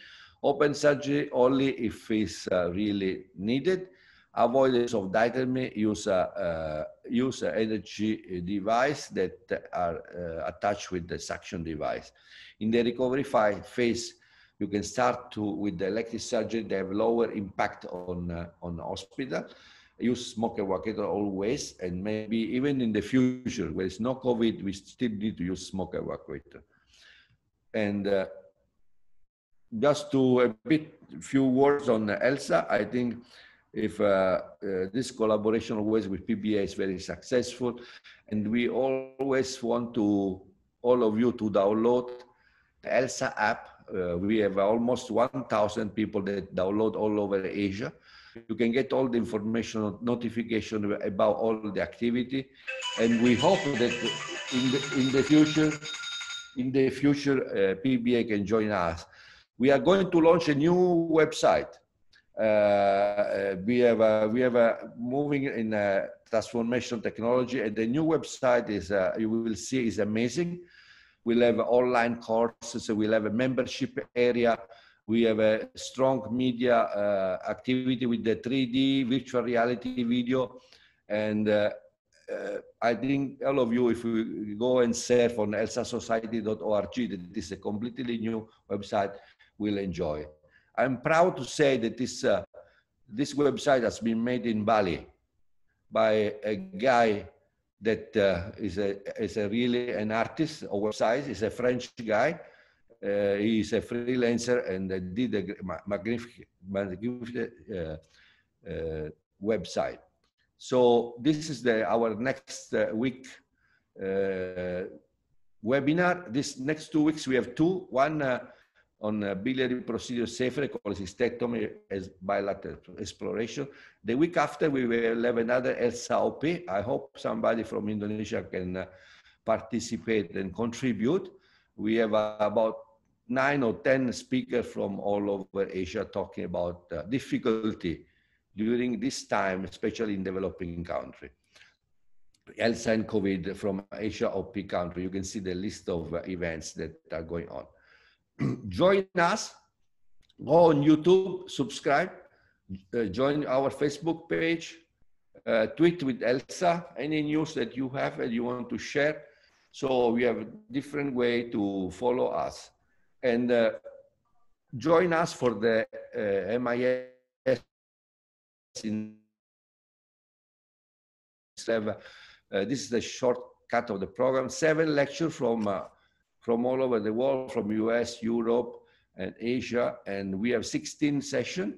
Speaker 7: Open surgery only if it's uh, really needed. Avoidance of diathermy, use, uh, uh use energy device that uh, are uh, attached with the suction device. In the recovery phase, you can start to, with the elective surgery, they have lower impact on, on hospital use smoke evacuator always, and maybe even in the future, where it's no COVID, we still need to use smoke evacuator. And uh, just to a bit few words on ELSA, I think if uh, uh, this collaboration always with PBA is very successful, and we always want to all of you to download the ELSA app. Uh, we have almost 1,000 people that download all over Asia. You can get all the information, notification about all the activity, and we hope that in the, in the future, in the future, uh, PBA can join us we are going to launch a new website. Uh, uh we have a, we have a moving in a uh, transformation technology, and the new website is uh, you will see is amazing. We'll have online courses. We'll have a membership area. We have a strong media uh, activity with the 3D virtual reality video, and uh, I think all of you, if you go and surf on elsasociety.org, that is a completely new website will enjoy. I'm proud to say that this, uh, this website has been made in Bali by a guy that uh, is a, is a really an artist A website he's a French guy. Uh, he's a freelancer and uh, did a magnificent, magnificent uh, uh, website. So this is the, our next week webinar. This next two weeks we have two. One uh, on biliary procedure safely cholecystectomy as bilateral exploration. The week after, we will have another LSAOP. I hope somebody from Indonesia can uh, participate and contribute. We have uh, about nine or 10 speakers from all over Asia talking about uh, difficulty during this time, especially in developing country. ELSA and COVID from Asia OP country. You can see the list of uh, events that are going on. join us. Go on YouTube, subscribe, uh, join our Facebook page, uh, tweet with Elsa, any news that you have and you want to share. So we have a different way to follow us. And uh, join us for the uh, MIS in uh, this is the shortcut of the program. Seven lectures from uh, from all over the world, from US, Europe, and Asia. And we have 16 sessions.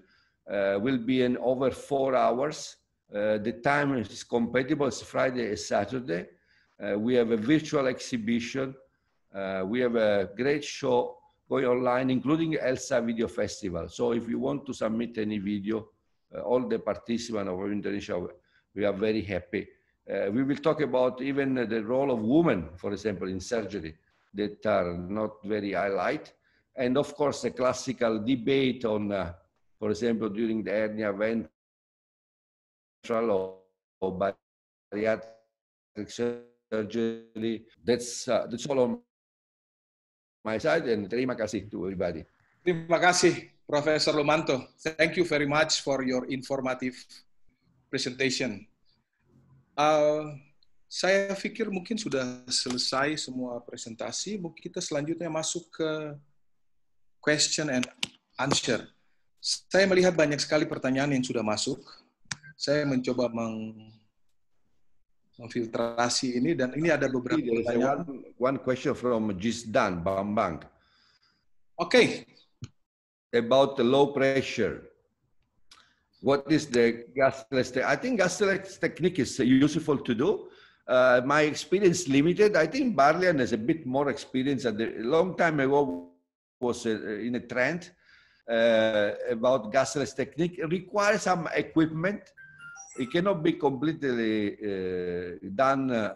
Speaker 7: Uh, will be in over four hours. Uh, the time is compatible. It's Friday and Saturday. Uh, we have a virtual exhibition. Uh, we have a great show going online, including ELSA Video Festival. So if you want to submit any video, uh, all the participants of Indonesia, we are very happy. Uh, we will talk about even the role of women, for example, in surgery that are not very highlight. And of course, a classical debate on, uh, for example, during the hernia ventral or bariatric surgery. That's, uh, that's all on my side and terima kasih
Speaker 1: to everybody. Terima kasih, Professor Lomanto. Thank you very much for your informative presentation. Uh, Saya pikir mungkin sudah selesai semua presentasi, mungkin kita selanjutnya masuk ke question and answer. Saya melihat banyak sekali pertanyaan yang sudah masuk. Saya mencoba meng memfiltrasi ini dan
Speaker 7: ini ada beberapa pertanyaan. One, one question from Jisdan Bambang. Oke. Okay. About the low pressure. What is the gasless I think gasless technique is useful to do uh, my experience limited. I think Barlian has a bit more experience. At the long time ago, was uh, in a trend uh, about gasless technique. It requires some equipment. It cannot be completely uh, done, uh,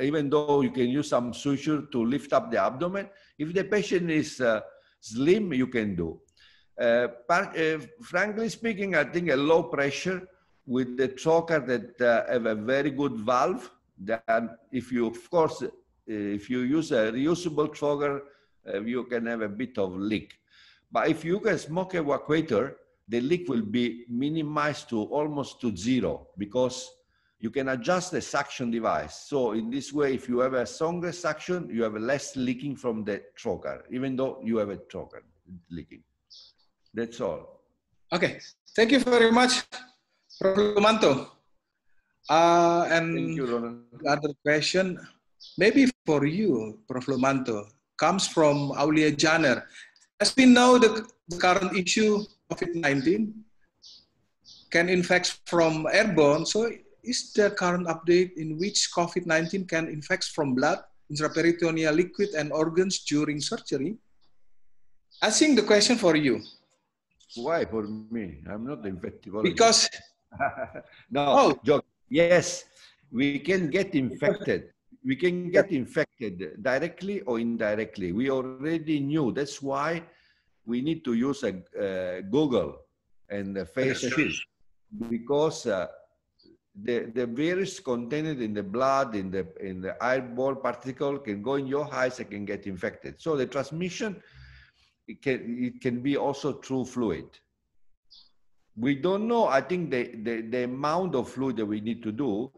Speaker 7: even though you can use some suture to lift up the abdomen. If the patient is slim, you can do. frankly speaking, I think a low pressure with the choker that have a very good valve then if you, of course, eh, if you use a reusable trigger, eh, you can have a bit of leak. But if you can smoke evacuator, the leak will be minimized to almost to zero because you can adjust the suction device. So in this way, if you have a stronger suction, you have less leaking from the trigger, even though you have a trigger leaking. That's all. Okay, thank you very much,
Speaker 1: Prof. Manto. Uh, and Thank you, Ronan. Another question, maybe for you, Prof. Lomanto, comes from Aulia Janner. As we know, the, current issue COVID-19 can infect from airborne. So is the current update in which COVID-19 can infect from blood, intraperitoneal liquid, and organs during surgery?
Speaker 7: I think the question for you. Why for me? I'm not infectable. Because no, oh. joke. Yes, we can get infected. We can get infected directly or indirectly. We already knew. That's why we need to use a uh, Google and a face shield because uh, the, the virus contained in the blood, in the, in the eyeball particle can go in your eyes and can get infected. So the transmission, it can, it can be also through fluid we don't know, I think, the, the, the amount of fluid that we need to do.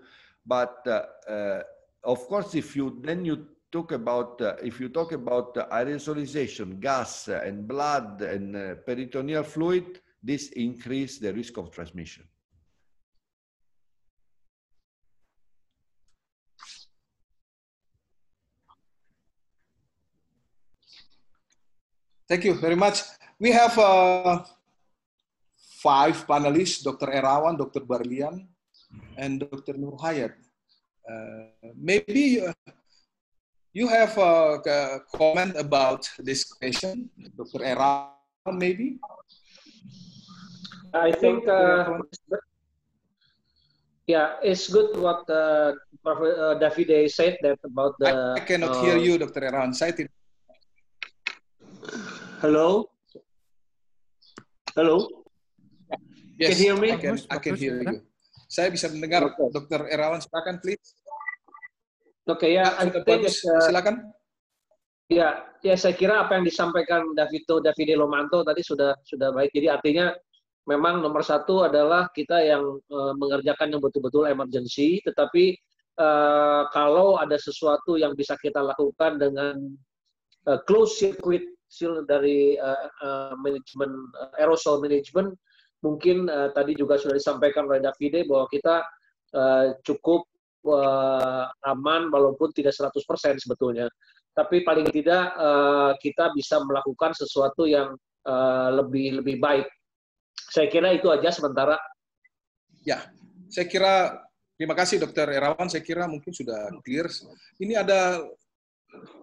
Speaker 7: But uh, uh, of course, if you then you talk about, uh, if you talk about uh, aerosolization, gas uh, and blood and uh, peritoneal fluid, this increase the risk of transmission.
Speaker 1: Thank you very much. We have uh, five panelists, Dr. Erawan, Dr. Barlian, and Dr. Nur Hayat. Uh, maybe uh, you have a, a, comment about this question,
Speaker 6: Dr. Erawan, maybe? I think, uh, yeah, it's good what uh, uh Davide said that about the... I, cannot hear uh, you, Dr. Erawan. Hello? Hello? Yes, can hear me? I can, I can hear you. Saya bisa mendengar okay. Dr. Erawan, silakan please. Oke okay, ya, yeah, uh, silakan. Ya, ya saya kira apa yang disampaikan Davito Davide Lomanto tadi sudah sudah baik. Jadi artinya memang nomor satu adalah kita yang uh, mengerjakan yang betul-betul emergency, tetapi uh, kalau ada sesuatu yang bisa kita lakukan dengan uh, close circuit dari uh, uh, manajemen uh, aerosol management mungkin uh, tadi juga sudah disampaikan oleh Davide bahwa kita uh, cukup uh, aman walaupun tidak 100% sebetulnya. Tapi paling tidak uh, kita bisa melakukan sesuatu yang uh, lebih lebih baik. Saya kira itu aja sementara.
Speaker 1: Ya, saya kira terima kasih Dokter Erawan. Saya kira mungkin sudah clear. Ini ada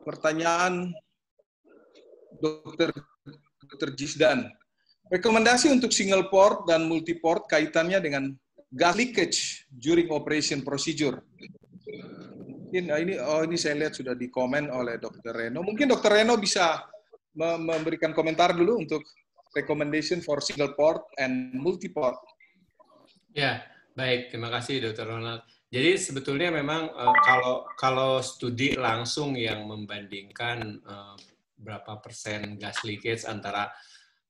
Speaker 1: pertanyaan Dokter Dokter Jisdan. Rekomendasi untuk single port dan multi port kaitannya dengan gas leakage during operation procedure. Mungkin ah, ini oh ini saya lihat sudah dikomen oleh Dr. Reno. Mungkin Dr. Reno bisa memberikan komentar dulu untuk recommendation for single port and multi port.
Speaker 3: Ya, baik. Terima kasih Dr. Ronald. Jadi sebetulnya memang uh, kalau kalau studi langsung yang membandingkan uh, berapa persen gas leakage antara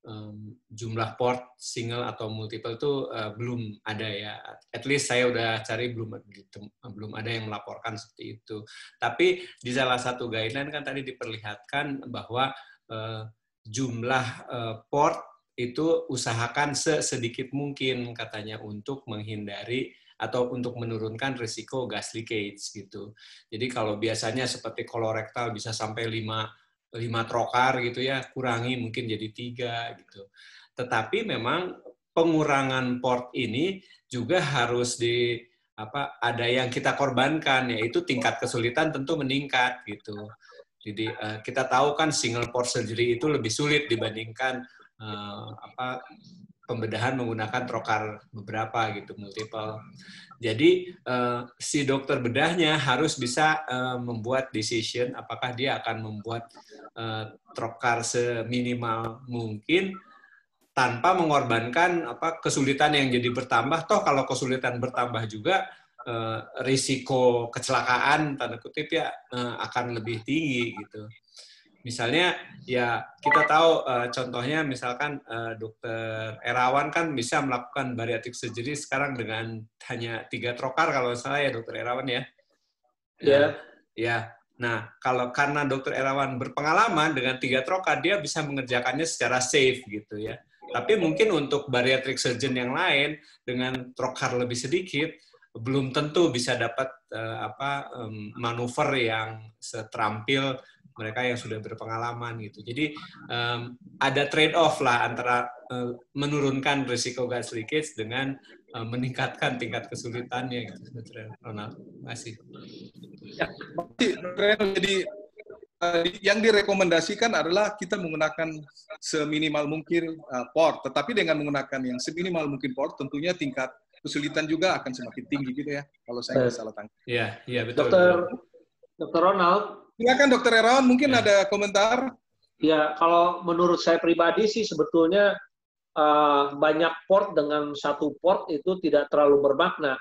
Speaker 3: um, jumlah port single atau multiple itu uh, eh, belum ada ya. At least saya udah cari belum gitu, belum ada yang melaporkan seperti itu. Tapi di salah satu guideline kan tadi diperlihatkan bahwa uh, jumlah uh, port itu usahakan sedikit mungkin katanya untuk menghindari atau untuk menurunkan risiko gas leakage gitu. Jadi kalau biasanya seperti kolorektal bisa sampai 5 lima trokar gitu ya kurangi mungkin jadi tiga gitu tetapi memang pengurangan port ini juga harus di apa ada yang kita korbankan yaitu tingkat kesulitan tentu meningkat gitu jadi eh, kita tahu kan single port surgery itu lebih sulit dibandingkan eh, apa pembedahan menggunakan trokar beberapa gitu multiple. Jadi uh, si dokter bedahnya harus bisa uh, membuat decision apakah dia akan membuat uh, trokar seminimal mungkin tanpa mengorbankan apa kesulitan yang jadi bertambah toh kalau kesulitan bertambah juga uh, risiko kecelakaan tanda kutip ya uh, akan lebih tinggi gitu Misalnya ya kita tahu eh, contohnya misalkan eh, dokter Erawan kan bisa melakukan bariatrik surgery sekarang dengan hanya tiga trokar kalau salah ya dokter Erawan ya. Ya. Yeah. Ya. Nah, kalau karena dokter Erawan berpengalaman dengan tiga trokar dia bisa mengerjakannya secara safe gitu ya. Tapi mungkin untuk bariatrik surgeon yang lain dengan trokar lebih sedikit belum tentu bisa dapat uh, apa um, manuver yang seterampil mereka yang sudah berpengalaman gitu. Jadi um, ada trade off lah antara uh, menurunkan risiko gas leakage dengan
Speaker 1: uh, meningkatkan tingkat kesulitannya gitu. Ronald, masih. Ya, jadi yang direkomendasikan adalah kita menggunakan seminimal mungkin eh, port, tetapi dengan menggunakan yang seminimal mungkin port, tentunya tingkat kesulitan juga akan semakin tinggi gitu ya, kalau saya tidak salah tangkap.
Speaker 3: Iya, iya betul. Dokter,
Speaker 1: Dokter Ronald, Silakan Dokter Erawan, mungkin ya. ada komentar.
Speaker 6: Ya, kalau menurut saya pribadi sih sebetulnya uh, banyak port dengan satu port itu tidak terlalu bermakna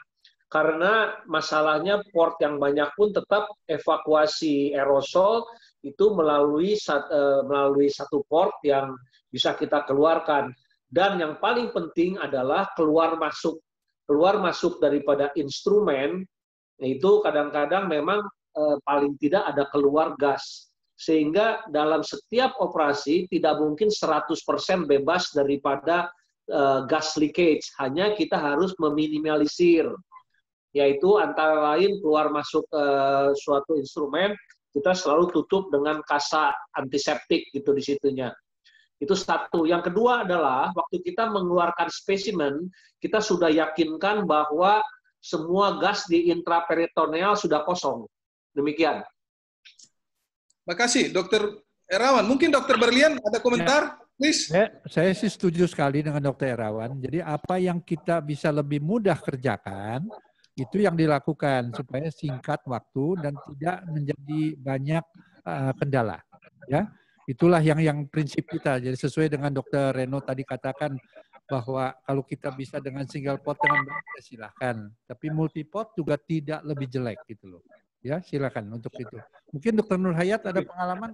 Speaker 6: karena masalahnya port yang banyak pun tetap evakuasi aerosol itu melalui sat, uh, melalui satu port yang bisa kita keluarkan dan yang paling penting adalah keluar masuk keluar masuk daripada instrumen itu kadang-kadang memang Eh, paling tidak ada keluar gas. Sehingga dalam setiap operasi tidak mungkin 100% bebas daripada eh, gas leakage. Hanya kita harus meminimalisir. Yaitu antara lain keluar masuk eh, suatu instrumen, kita selalu tutup dengan kasa antiseptik gitu di situnya. Itu satu. Yang kedua adalah waktu kita mengeluarkan spesimen, kita sudah yakinkan bahwa semua gas di intraperitoneal sudah kosong. Demikian. terima kasih, Dokter Erawan. Mungkin Dokter Berlian ada
Speaker 4: komentar, ya. please. Ya, saya sih setuju sekali dengan Dokter Erawan. Jadi apa yang kita bisa lebih mudah kerjakan itu yang dilakukan supaya singkat waktu dan tidak menjadi banyak uh, kendala. Ya, itulah yang yang prinsip kita. Jadi sesuai dengan Dokter Reno tadi katakan bahwa kalau kita bisa dengan single pot dengan baik ya silahkan. Tapi multi pot juga tidak lebih jelek gitu loh. Ya, silakan untuk itu. Mungkin Dokter Nur Hayat ada pengalaman?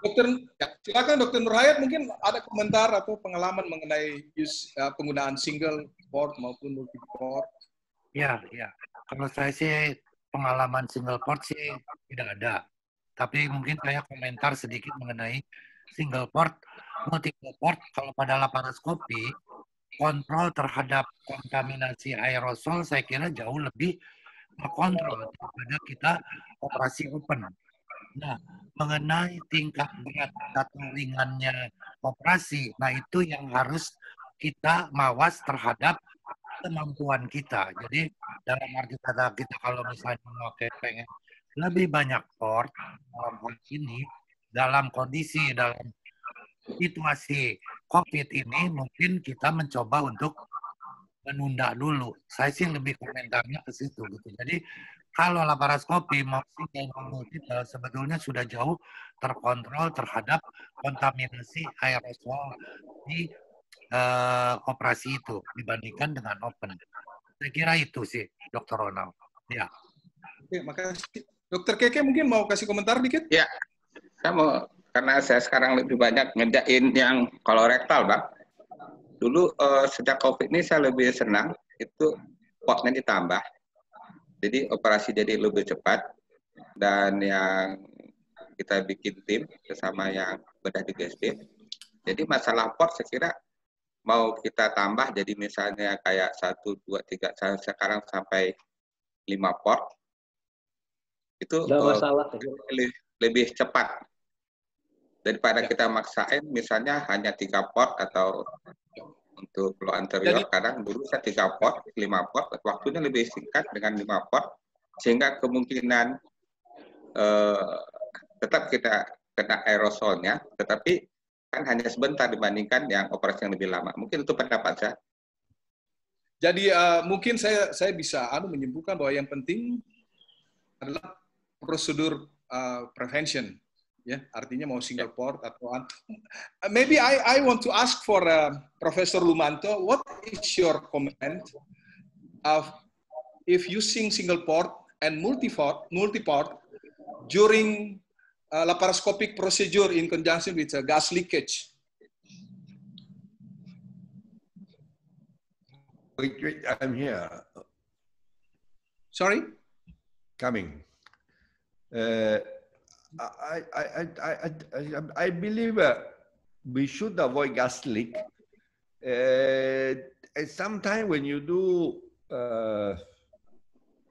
Speaker 4: Dokter, ya, silakan Dokter Nur Hayat
Speaker 1: mungkin ada komentar atau pengalaman mengenai use, uh, penggunaan single port maupun multi port.
Speaker 2: Ya, ya. Kalau saya sih pengalaman single port sih tidak ada. Tapi mungkin saya komentar sedikit mengenai single port, multi port. Kalau pada laparoskopi, kontrol terhadap kontaminasi aerosol saya kira jauh lebih kontrol pada kita operasi open. Nah, mengenai tingkat berat atau ringannya operasi, nah itu yang harus kita mawas terhadap kemampuan kita. Jadi dalam arti kata kita kalau misalnya memakai pengen lebih banyak port dalam hal ini, dalam kondisi, dalam situasi COVID ini mungkin kita mencoba untuk menunda dulu. Saya sih lebih komentarnya ke situ gitu. Jadi kalau laparoskopi maupun ilmu sebetulnya sudah jauh terkontrol terhadap kontaminasi aerosol di uh, operasi itu dibandingkan dengan open. Saya kira itu sih, Dokter Ronald. Ya. Oke, makasih. Dokter
Speaker 1: Keke mungkin mau kasih komentar dikit?
Speaker 5: Ya, saya mau karena saya sekarang lebih banyak ngejain yang kolorektal, Pak. Dulu uh, sejak COVID ini saya lebih senang itu potnya ditambah. Jadi operasi jadi lebih cepat dan yang kita bikin tim bersama yang bedah di GSP. Jadi masalah port saya kira mau kita tambah jadi misalnya kayak satu dua tiga sekarang sampai lima port itu eh, masalah. lebih, lebih cepat daripada kita maksain misalnya hanya tiga port atau untuk flow anterior Jadi, kadang dulu saya tiga port, lima port, waktunya lebih singkat dengan lima port, sehingga kemungkinan eh, tetap kita kena aerosolnya, tetapi kan hanya sebentar dibandingkan yang operasi yang lebih lama. Mungkin itu pendapat saya.
Speaker 1: Jadi uh, mungkin saya saya bisa anu menyimpulkan bahwa yang penting adalah prosedur uh, prevention yeah, artinya mau single port atau maybe I I want to ask for uh, Professor Lumanto, what is your comment of if using single port and multi port multi port during a uh, laparoscopic procedure in conjunction with a gas leakage?
Speaker 7: Wait, wait, I'm here. Sorry? Coming. Uh, I, I, I, I, I believe uh, we should avoid gas leak. Uh, Sometimes when you do uh,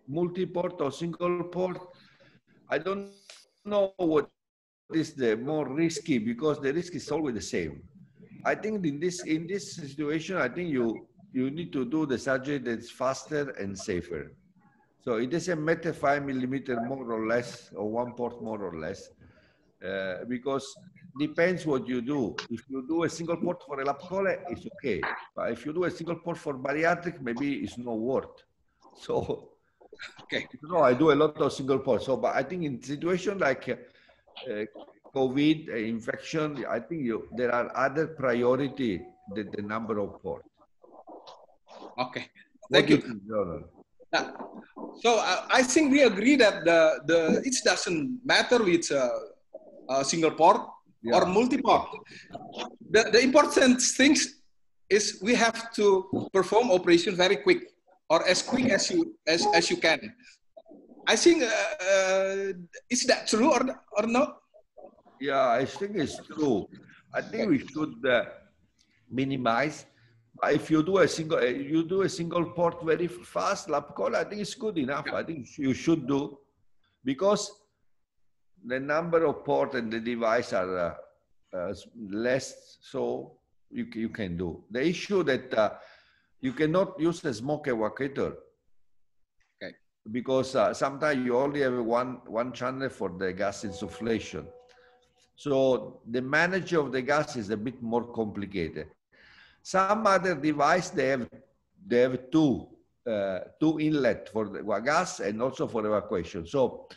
Speaker 7: multi-port or single port, I don't know what is the more risky because the risk is always the same. I think in this in this situation, I think you you need to do the surgery that's faster and safer. So it is a matter five millimeter more or less, or one port more or less, uh, because depends what you do. If you do a single port for elapcole, it's okay. But if you do a single port for bariatric, maybe it's not worth. So, okay. No, I do a lot of single ports. So, but I think in situation like uh, COVID uh, infection, I think you, there are other priority than the number of ports. Okay. Thank what you so I, uh, I, think we agree that the, the it
Speaker 1: doesn't matter with a, uh, a uh, single port yeah. or multi-port. The, the important things is we have to perform operation very quick or as quick as you as, as you can. I think uh, uh, is that true or
Speaker 7: or not? Yeah, I think it's true. I think we should uh, minimize if you do a single eh, you do a single port very fast lap call, I think it's good enough. Yeah. I think you should do because the number of port and the device are uh, uh, less, so you you can do. The issue that uh, you cannot use the smoke evacuator okay. because uh, sometimes you only have one one channel for the gas insufflation. So the management of the gas is a bit more complicated. Some other device, they have, they have two, uh, two inlet for the gas and also for evacuation. So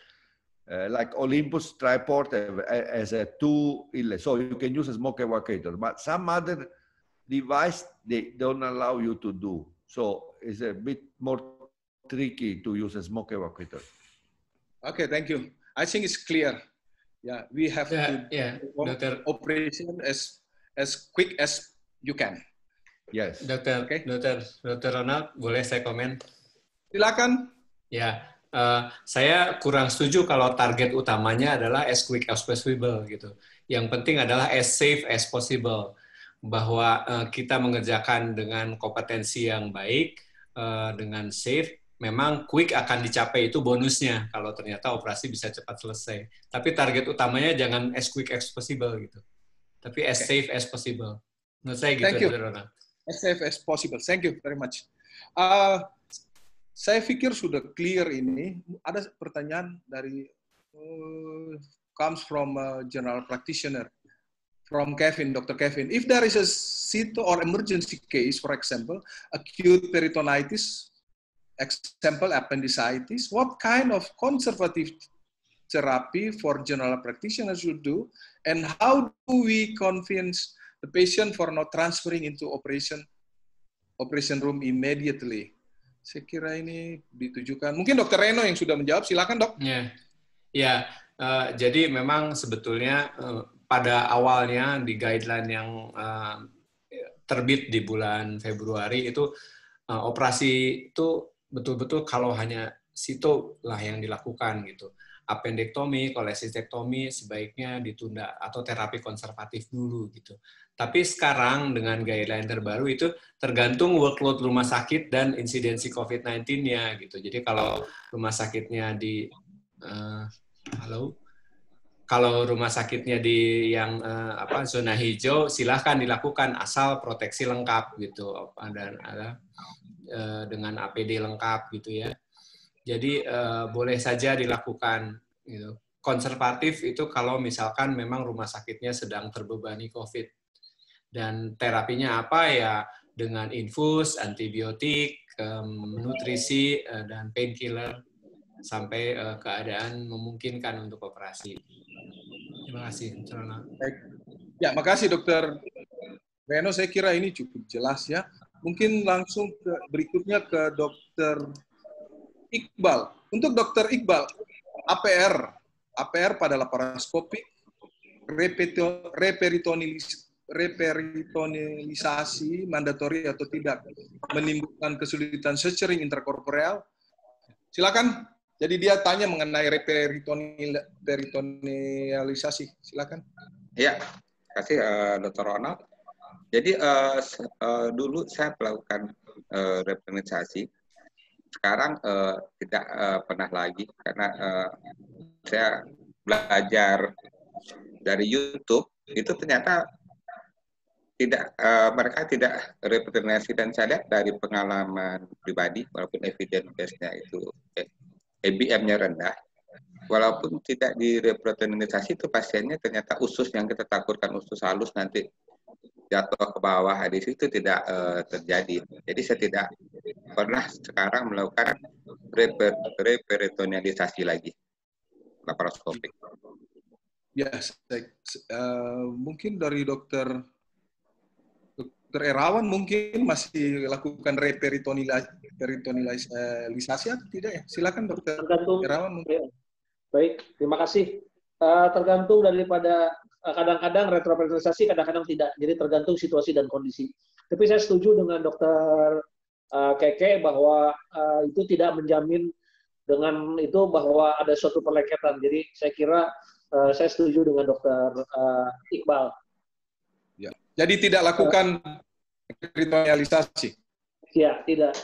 Speaker 7: uh, like Olympus tripod uh, has a two inlet. So you can use a smoke evacuator, but some other device, they don't allow you to do. So it's a bit more tricky to use a smoke evacuator.
Speaker 1: Okay, thank you. I think it's clear. Yeah, we have yeah, to yeah, operation as as quick as you can.
Speaker 7: Yes.
Speaker 3: Dokter, okay. dokter, dokter Ronald, boleh saya komen? Silakan. Ya, uh, saya kurang setuju kalau target utamanya adalah as quick as possible gitu. Yang penting adalah as safe as possible bahwa uh, kita mengerjakan dengan kompetensi yang baik, uh, dengan safe, memang quick akan dicapai itu bonusnya kalau ternyata operasi bisa cepat selesai. Tapi target utamanya jangan as quick as possible gitu. Tapi as okay. safe as possible. Menurut saya gitu, Thank Ronald
Speaker 1: as safe as possible. Thank you very much. Uh, saya pikir sudah clear ini. Ada pertanyaan dari uh, comes from a general practitioner from Kevin, Dr. Kevin. If there is a situ or emergency case, for example, acute peritonitis, example appendicitis, what kind of conservative therapy for general practitioners should do, and how do we convince the patient for not transferring into operation operation room immediately. Saya kira ini ditujukan. Mungkin Dokter Reno yang sudah menjawab, silakan dok. Ya, yeah. Ya,
Speaker 3: yeah. uh, jadi memang sebetulnya uh, pada awalnya di guideline yang uh, terbit di bulan Februari itu uh, operasi itu betul-betul kalau hanya situ lah yang dilakukan gitu appendektomi, kolesistektomi sebaiknya ditunda atau terapi konservatif dulu gitu. Tapi sekarang dengan guideline terbaru itu tergantung workload rumah sakit dan insidensi COVID-19-nya gitu. Jadi kalau rumah sakitnya di uh, halo kalau rumah sakitnya di yang uh, apa zona hijau silahkan dilakukan asal proteksi lengkap gitu dan ada uh, eh, dengan APD lengkap gitu ya jadi uh, boleh saja dilakukan gitu. Konservatif itu kalau misalkan memang rumah sakitnya sedang terbebani COVID. Dan terapinya apa ya dengan infus, antibiotik, um, nutrisi uh, dan painkiller sampai uh, keadaan memungkinkan untuk operasi. Terima kasih, Corona.
Speaker 1: Baik. Ya, makasih dokter Reno. Saya kira ini cukup jelas ya. Mungkin langsung ke berikutnya ke dokter Iqbal, untuk Dokter Iqbal, APR, APR pada laparoskopik, reperitonilisasi mandatori atau tidak menimbulkan kesulitan secara intrakorporeal? Silakan. Jadi dia tanya mengenai reperitonilisasi. Silakan.
Speaker 5: Ya, terima kasih uh, eh, Dr. Ronald. Jadi uh, uh, dulu saya melakukan uh, reperitonilisasi sekarang uh, tidak uh, pernah lagi karena uh, saya belajar dari YouTube itu ternyata tidak uh, mereka tidak representasi dan saya lihat dari pengalaman pribadi walaupun evidence base-nya itu EBM-nya rendah walaupun tidak direpresentasi itu pasiennya ternyata usus yang kita takutkan usus halus nanti jatuh ke bawah di situ tidak uh, terjadi. Jadi saya tidak pernah sekarang melakukan reperitonealisasi lagi
Speaker 1: laparoskopik. Ya, yes, uh, mungkin dari dokter dokter Erawan mungkin masih lakukan reperitonealisasi
Speaker 6: atau tidak ya? Silakan dokter tergantung, Erawan. Mungkin. Baik, terima kasih. Uh, tergantung daripada Eh, kadang-kadang retroperitalisasi, kadang-kadang tidak. Jadi tergantung situasi dan kondisi. Tapi saya setuju dengan dokter eh, Keke bahwa eh, itu tidak menjamin dengan itu bahwa ada suatu perlekatan. Jadi saya kira saya setuju dengan dokter Iqbal. Ya.
Speaker 1: Jadi tidak lakukan uh, ritualisasi.
Speaker 6: Ya, tidak.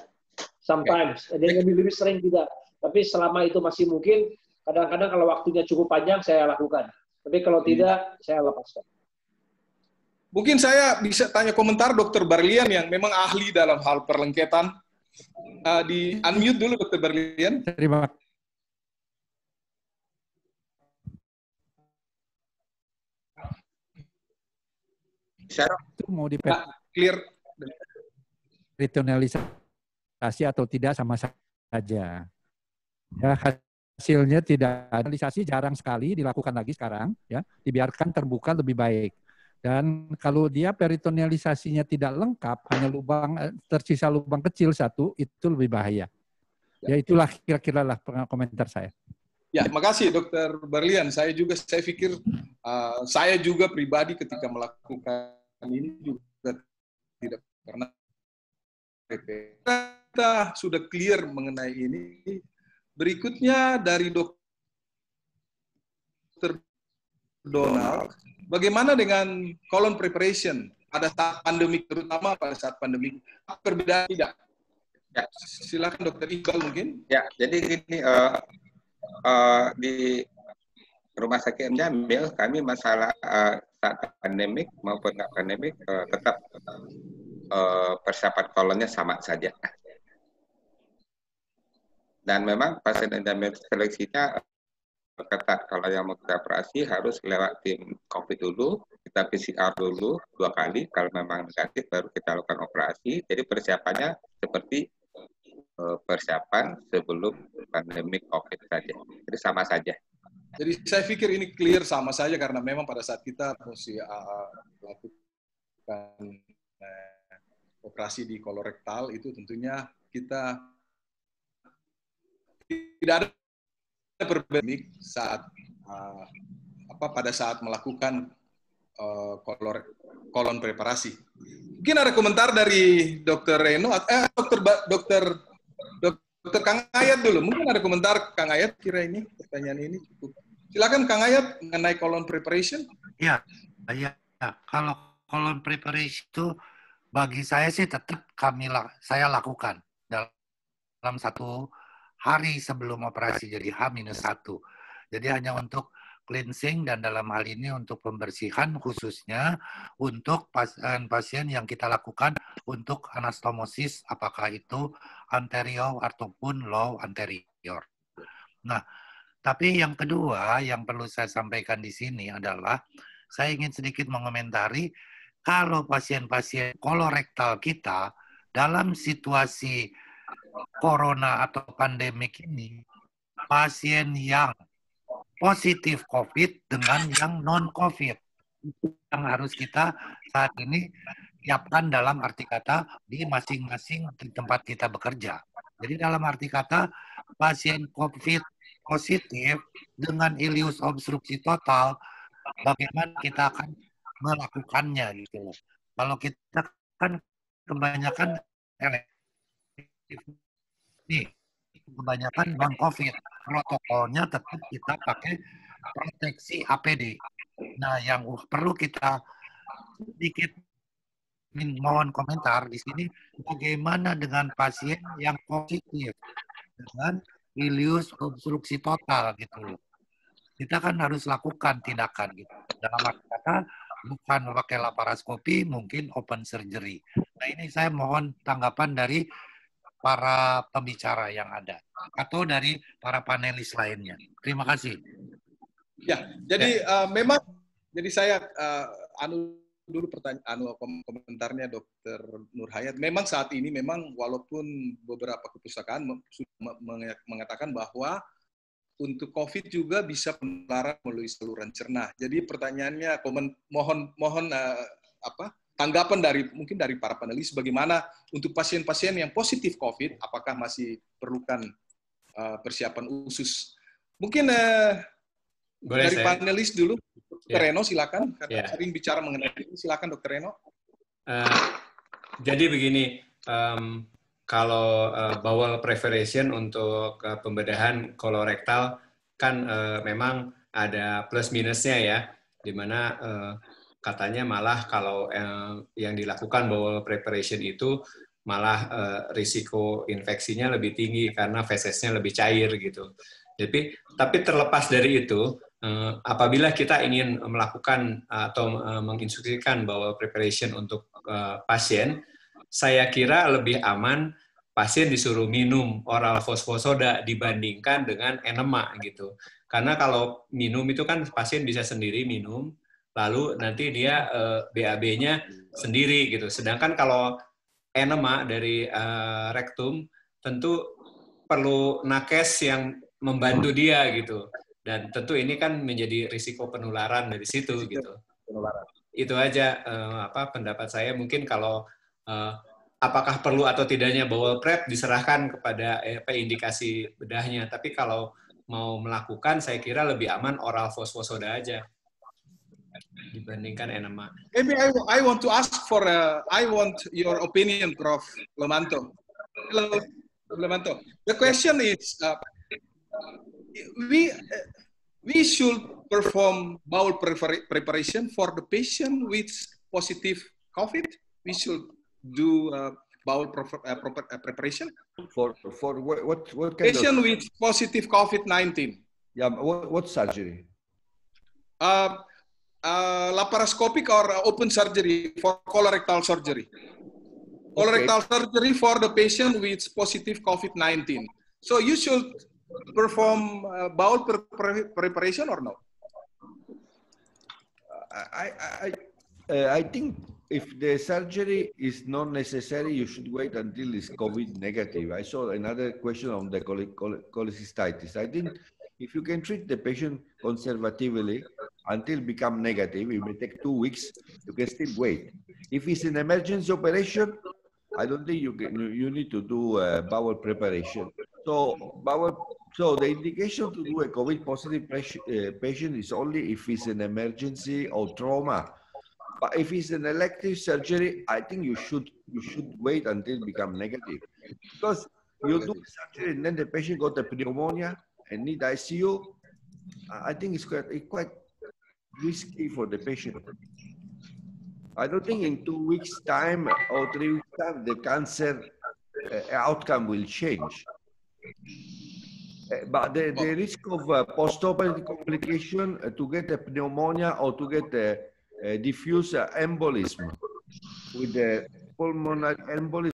Speaker 6: Sometimes. Okay. Jadi lebih, lebih sering tidak. Tapi selama itu masih mungkin, kadang-kadang kalau waktunya cukup panjang saya lakukan. Tapi kalau hmm. tidak, hmm. saya lepaskan. Mungkin
Speaker 1: saya bisa tanya komentar Dokter Barlian yang memang ahli dalam hal perlengketan. Uh, di unmute dulu Dokter Barlian.
Speaker 4: Terima kasih. itu mau di nah, clear returnalisasi atau tidak sama saja. Ya hasilnya tidak analisasi jarang sekali dilakukan lagi sekarang ya dibiarkan terbuka lebih baik dan kalau dia peritonealisasinya tidak lengkap hanya lubang eh, tersisa lubang kecil satu itu lebih bahaya ya, ya, ya. itulah kira-kira lah komentar saya
Speaker 1: ya makasih dokter Berlian saya juga saya pikir uh, saya juga pribadi ketika melakukan ini juga tidak pernah kita sudah clear mengenai ini Berikutnya dari Dokter Donald, bagaimana dengan colon preparation pada saat pandemi, terutama pada saat pandemi? Perbedaan tidak? Ya. Silakan Dokter Iqbal mungkin. Ya, jadi ini uh, eh, uh, eh, di
Speaker 5: Rumah Sakit M. Jamil, kami masalah uh, saat pandemik maupun nggak pandemik uh, tetap uh, persiapan kolonnya sama saja. Dan memang pasien endemik seleksinya eh, ketat. Kalau yang mau kita operasi harus lewat tim COVID dulu, kita PCR dulu dua kali. Kalau memang negatif baru kita lakukan operasi. Jadi persiapannya seperti eh, persiapan sebelum pandemi COVID saja. Jadi sama saja.
Speaker 1: Jadi saya pikir ini clear sama saja karena memang pada saat kita mesti eh, lakukan operasi di kolorektal itu tentunya kita tidak ada perbedaan saat uh, apa pada saat melakukan uh, kolon preparasi. Mungkin ada komentar dari Dr. Reno, eh Dokter Dokter Dr. Kang Ayat dulu. Mungkin ada komentar Kang Ayat kira ini pertanyaan ini cukup. Silakan Kang Ayat mengenai kolon preparation.
Speaker 2: Iya, iya. Ya. Kalau kolon preparation itu bagi saya sih tetap kami saya lakukan dalam satu hari sebelum operasi jadi H-1. Jadi hanya untuk cleansing dan dalam hal ini untuk pembersihan khususnya untuk pasien-pasien yang kita lakukan untuk anastomosis apakah itu anterior ataupun low anterior. Nah, tapi yang kedua yang perlu saya sampaikan di sini adalah saya ingin sedikit mengomentari kalau pasien-pasien kolorektal kita dalam situasi corona atau pandemik ini pasien yang positif COVID dengan yang non-COVID. itu Yang harus kita saat ini siapkan dalam arti kata di masing-masing tempat kita bekerja. Jadi dalam arti kata pasien COVID positif dengan ileus obstruksi total, bagaimana kita akan melakukannya gitu Kalau kita kan kebanyakan Gitu. Nih, kebanyakan bang COVID protokolnya tetap kita pakai proteksi APD. Nah, yang perlu kita sedikit mohon komentar di sini bagaimana dengan pasien yang positif dengan ileus obstruksi total gitu kita kan harus lakukan tindakan gitu dalam arti kata bukan pakai laparoskopi mungkin open surgery nah ini saya mohon tanggapan dari para pembicara yang ada atau dari para panelis lainnya. Terima kasih. Ya, jadi
Speaker 1: ya. Uh, memang jadi saya uh, anu dulu pertanyaan anu komentarnya Dokter Nurhayat. Memang saat ini memang walaupun beberapa kepustakaan mengatakan bahwa untuk COVID juga bisa penularan melalui saluran cerna. Jadi pertanyaannya mohon mohon uh, apa tanggapan dari mungkin dari para panelis bagaimana untuk pasien-pasien yang positif COVID, apakah masih perlukan uh, persiapan khusus? Mungkin uh, dari saya. panelis dulu, Dokter yeah. Reno silakan, karena yeah. sering bicara mengenai ini, silakan Dokter Reno.
Speaker 3: Uh, jadi begini, um, kalau uh, bowel preparation untuk uh, pembedahan kolorektal kan uh, memang ada plus minusnya ya, mana uh, katanya malah kalau eh, yang dilakukan bowel preparation itu malah eh, risiko infeksinya lebih tinggi karena fesesnya lebih cair gitu. Jadi tapi terlepas dari itu eh, apabila kita ingin melakukan atau eh, menginstruksikan bowel preparation untuk eh, pasien, saya kira lebih aman pasien disuruh minum oral fosfosoda dibandingkan dengan enema gitu. Karena kalau minum itu kan pasien bisa sendiri minum, lalu nanti dia uh, eh, BAB-nya sendiri gitu. Sedangkan kalau enema dari uh, rektum tentu perlu nakes yang membantu dia gitu. Dan tentu ini kan menjadi risiko penularan dari situ gitu. Penularan. Itu aja uh, apa pendapat saya mungkin kalau uh, apakah perlu atau tidaknya bowel prep diserahkan kepada apa indikasi bedahnya. Tapi kalau mau melakukan, saya kira lebih aman oral fosfosoda aja. dibandingkan enema.
Speaker 1: Maybe I, I want to ask for a, uh, I want your opinion, Prof. Lomanto. Hello, Lomanto. The question is, uh, we uh, we should perform bowel preparation for the patient with positive COVID. We should do uh, bowel uh, uh, preparation for for what what, what kind patient of... with positive COVID nineteen. Yeah, what, what surgery? Uh, Eh, laparoscopic or open surgery for colorectal surgery. Colorectal okay. surgery for the patient with positive COVID-19. So you should perform uh, bowel pre pre preparation or no?
Speaker 7: Uh, I, I, I, uh, I think if the surgery is not necessary, you should wait until it's COVID negative. I saw another question on the cholecystitis. I think if you can treat the patient conservatively, until become negative. It may take two weeks. You can still wait. If it's an emergency operation, I don't think you can. You need to do uh, bowel preparation. So bowel. So the indication to do a COVID positive uh, patient is only if it's an emergency or trauma. But if it's an elective surgery, I think you should you should wait until become negative, because you do surgery and then the patient got the pneumonia and need ICU. I think it's quite it's quite risky for the patient. I don't think in two weeks' time or three weeks' time the cancer uh, outcome will change. Uh, but the, the risk of uh, postoperative complication to get a pneumonia or to get a, a diffuse embolism with the pulmonary embolism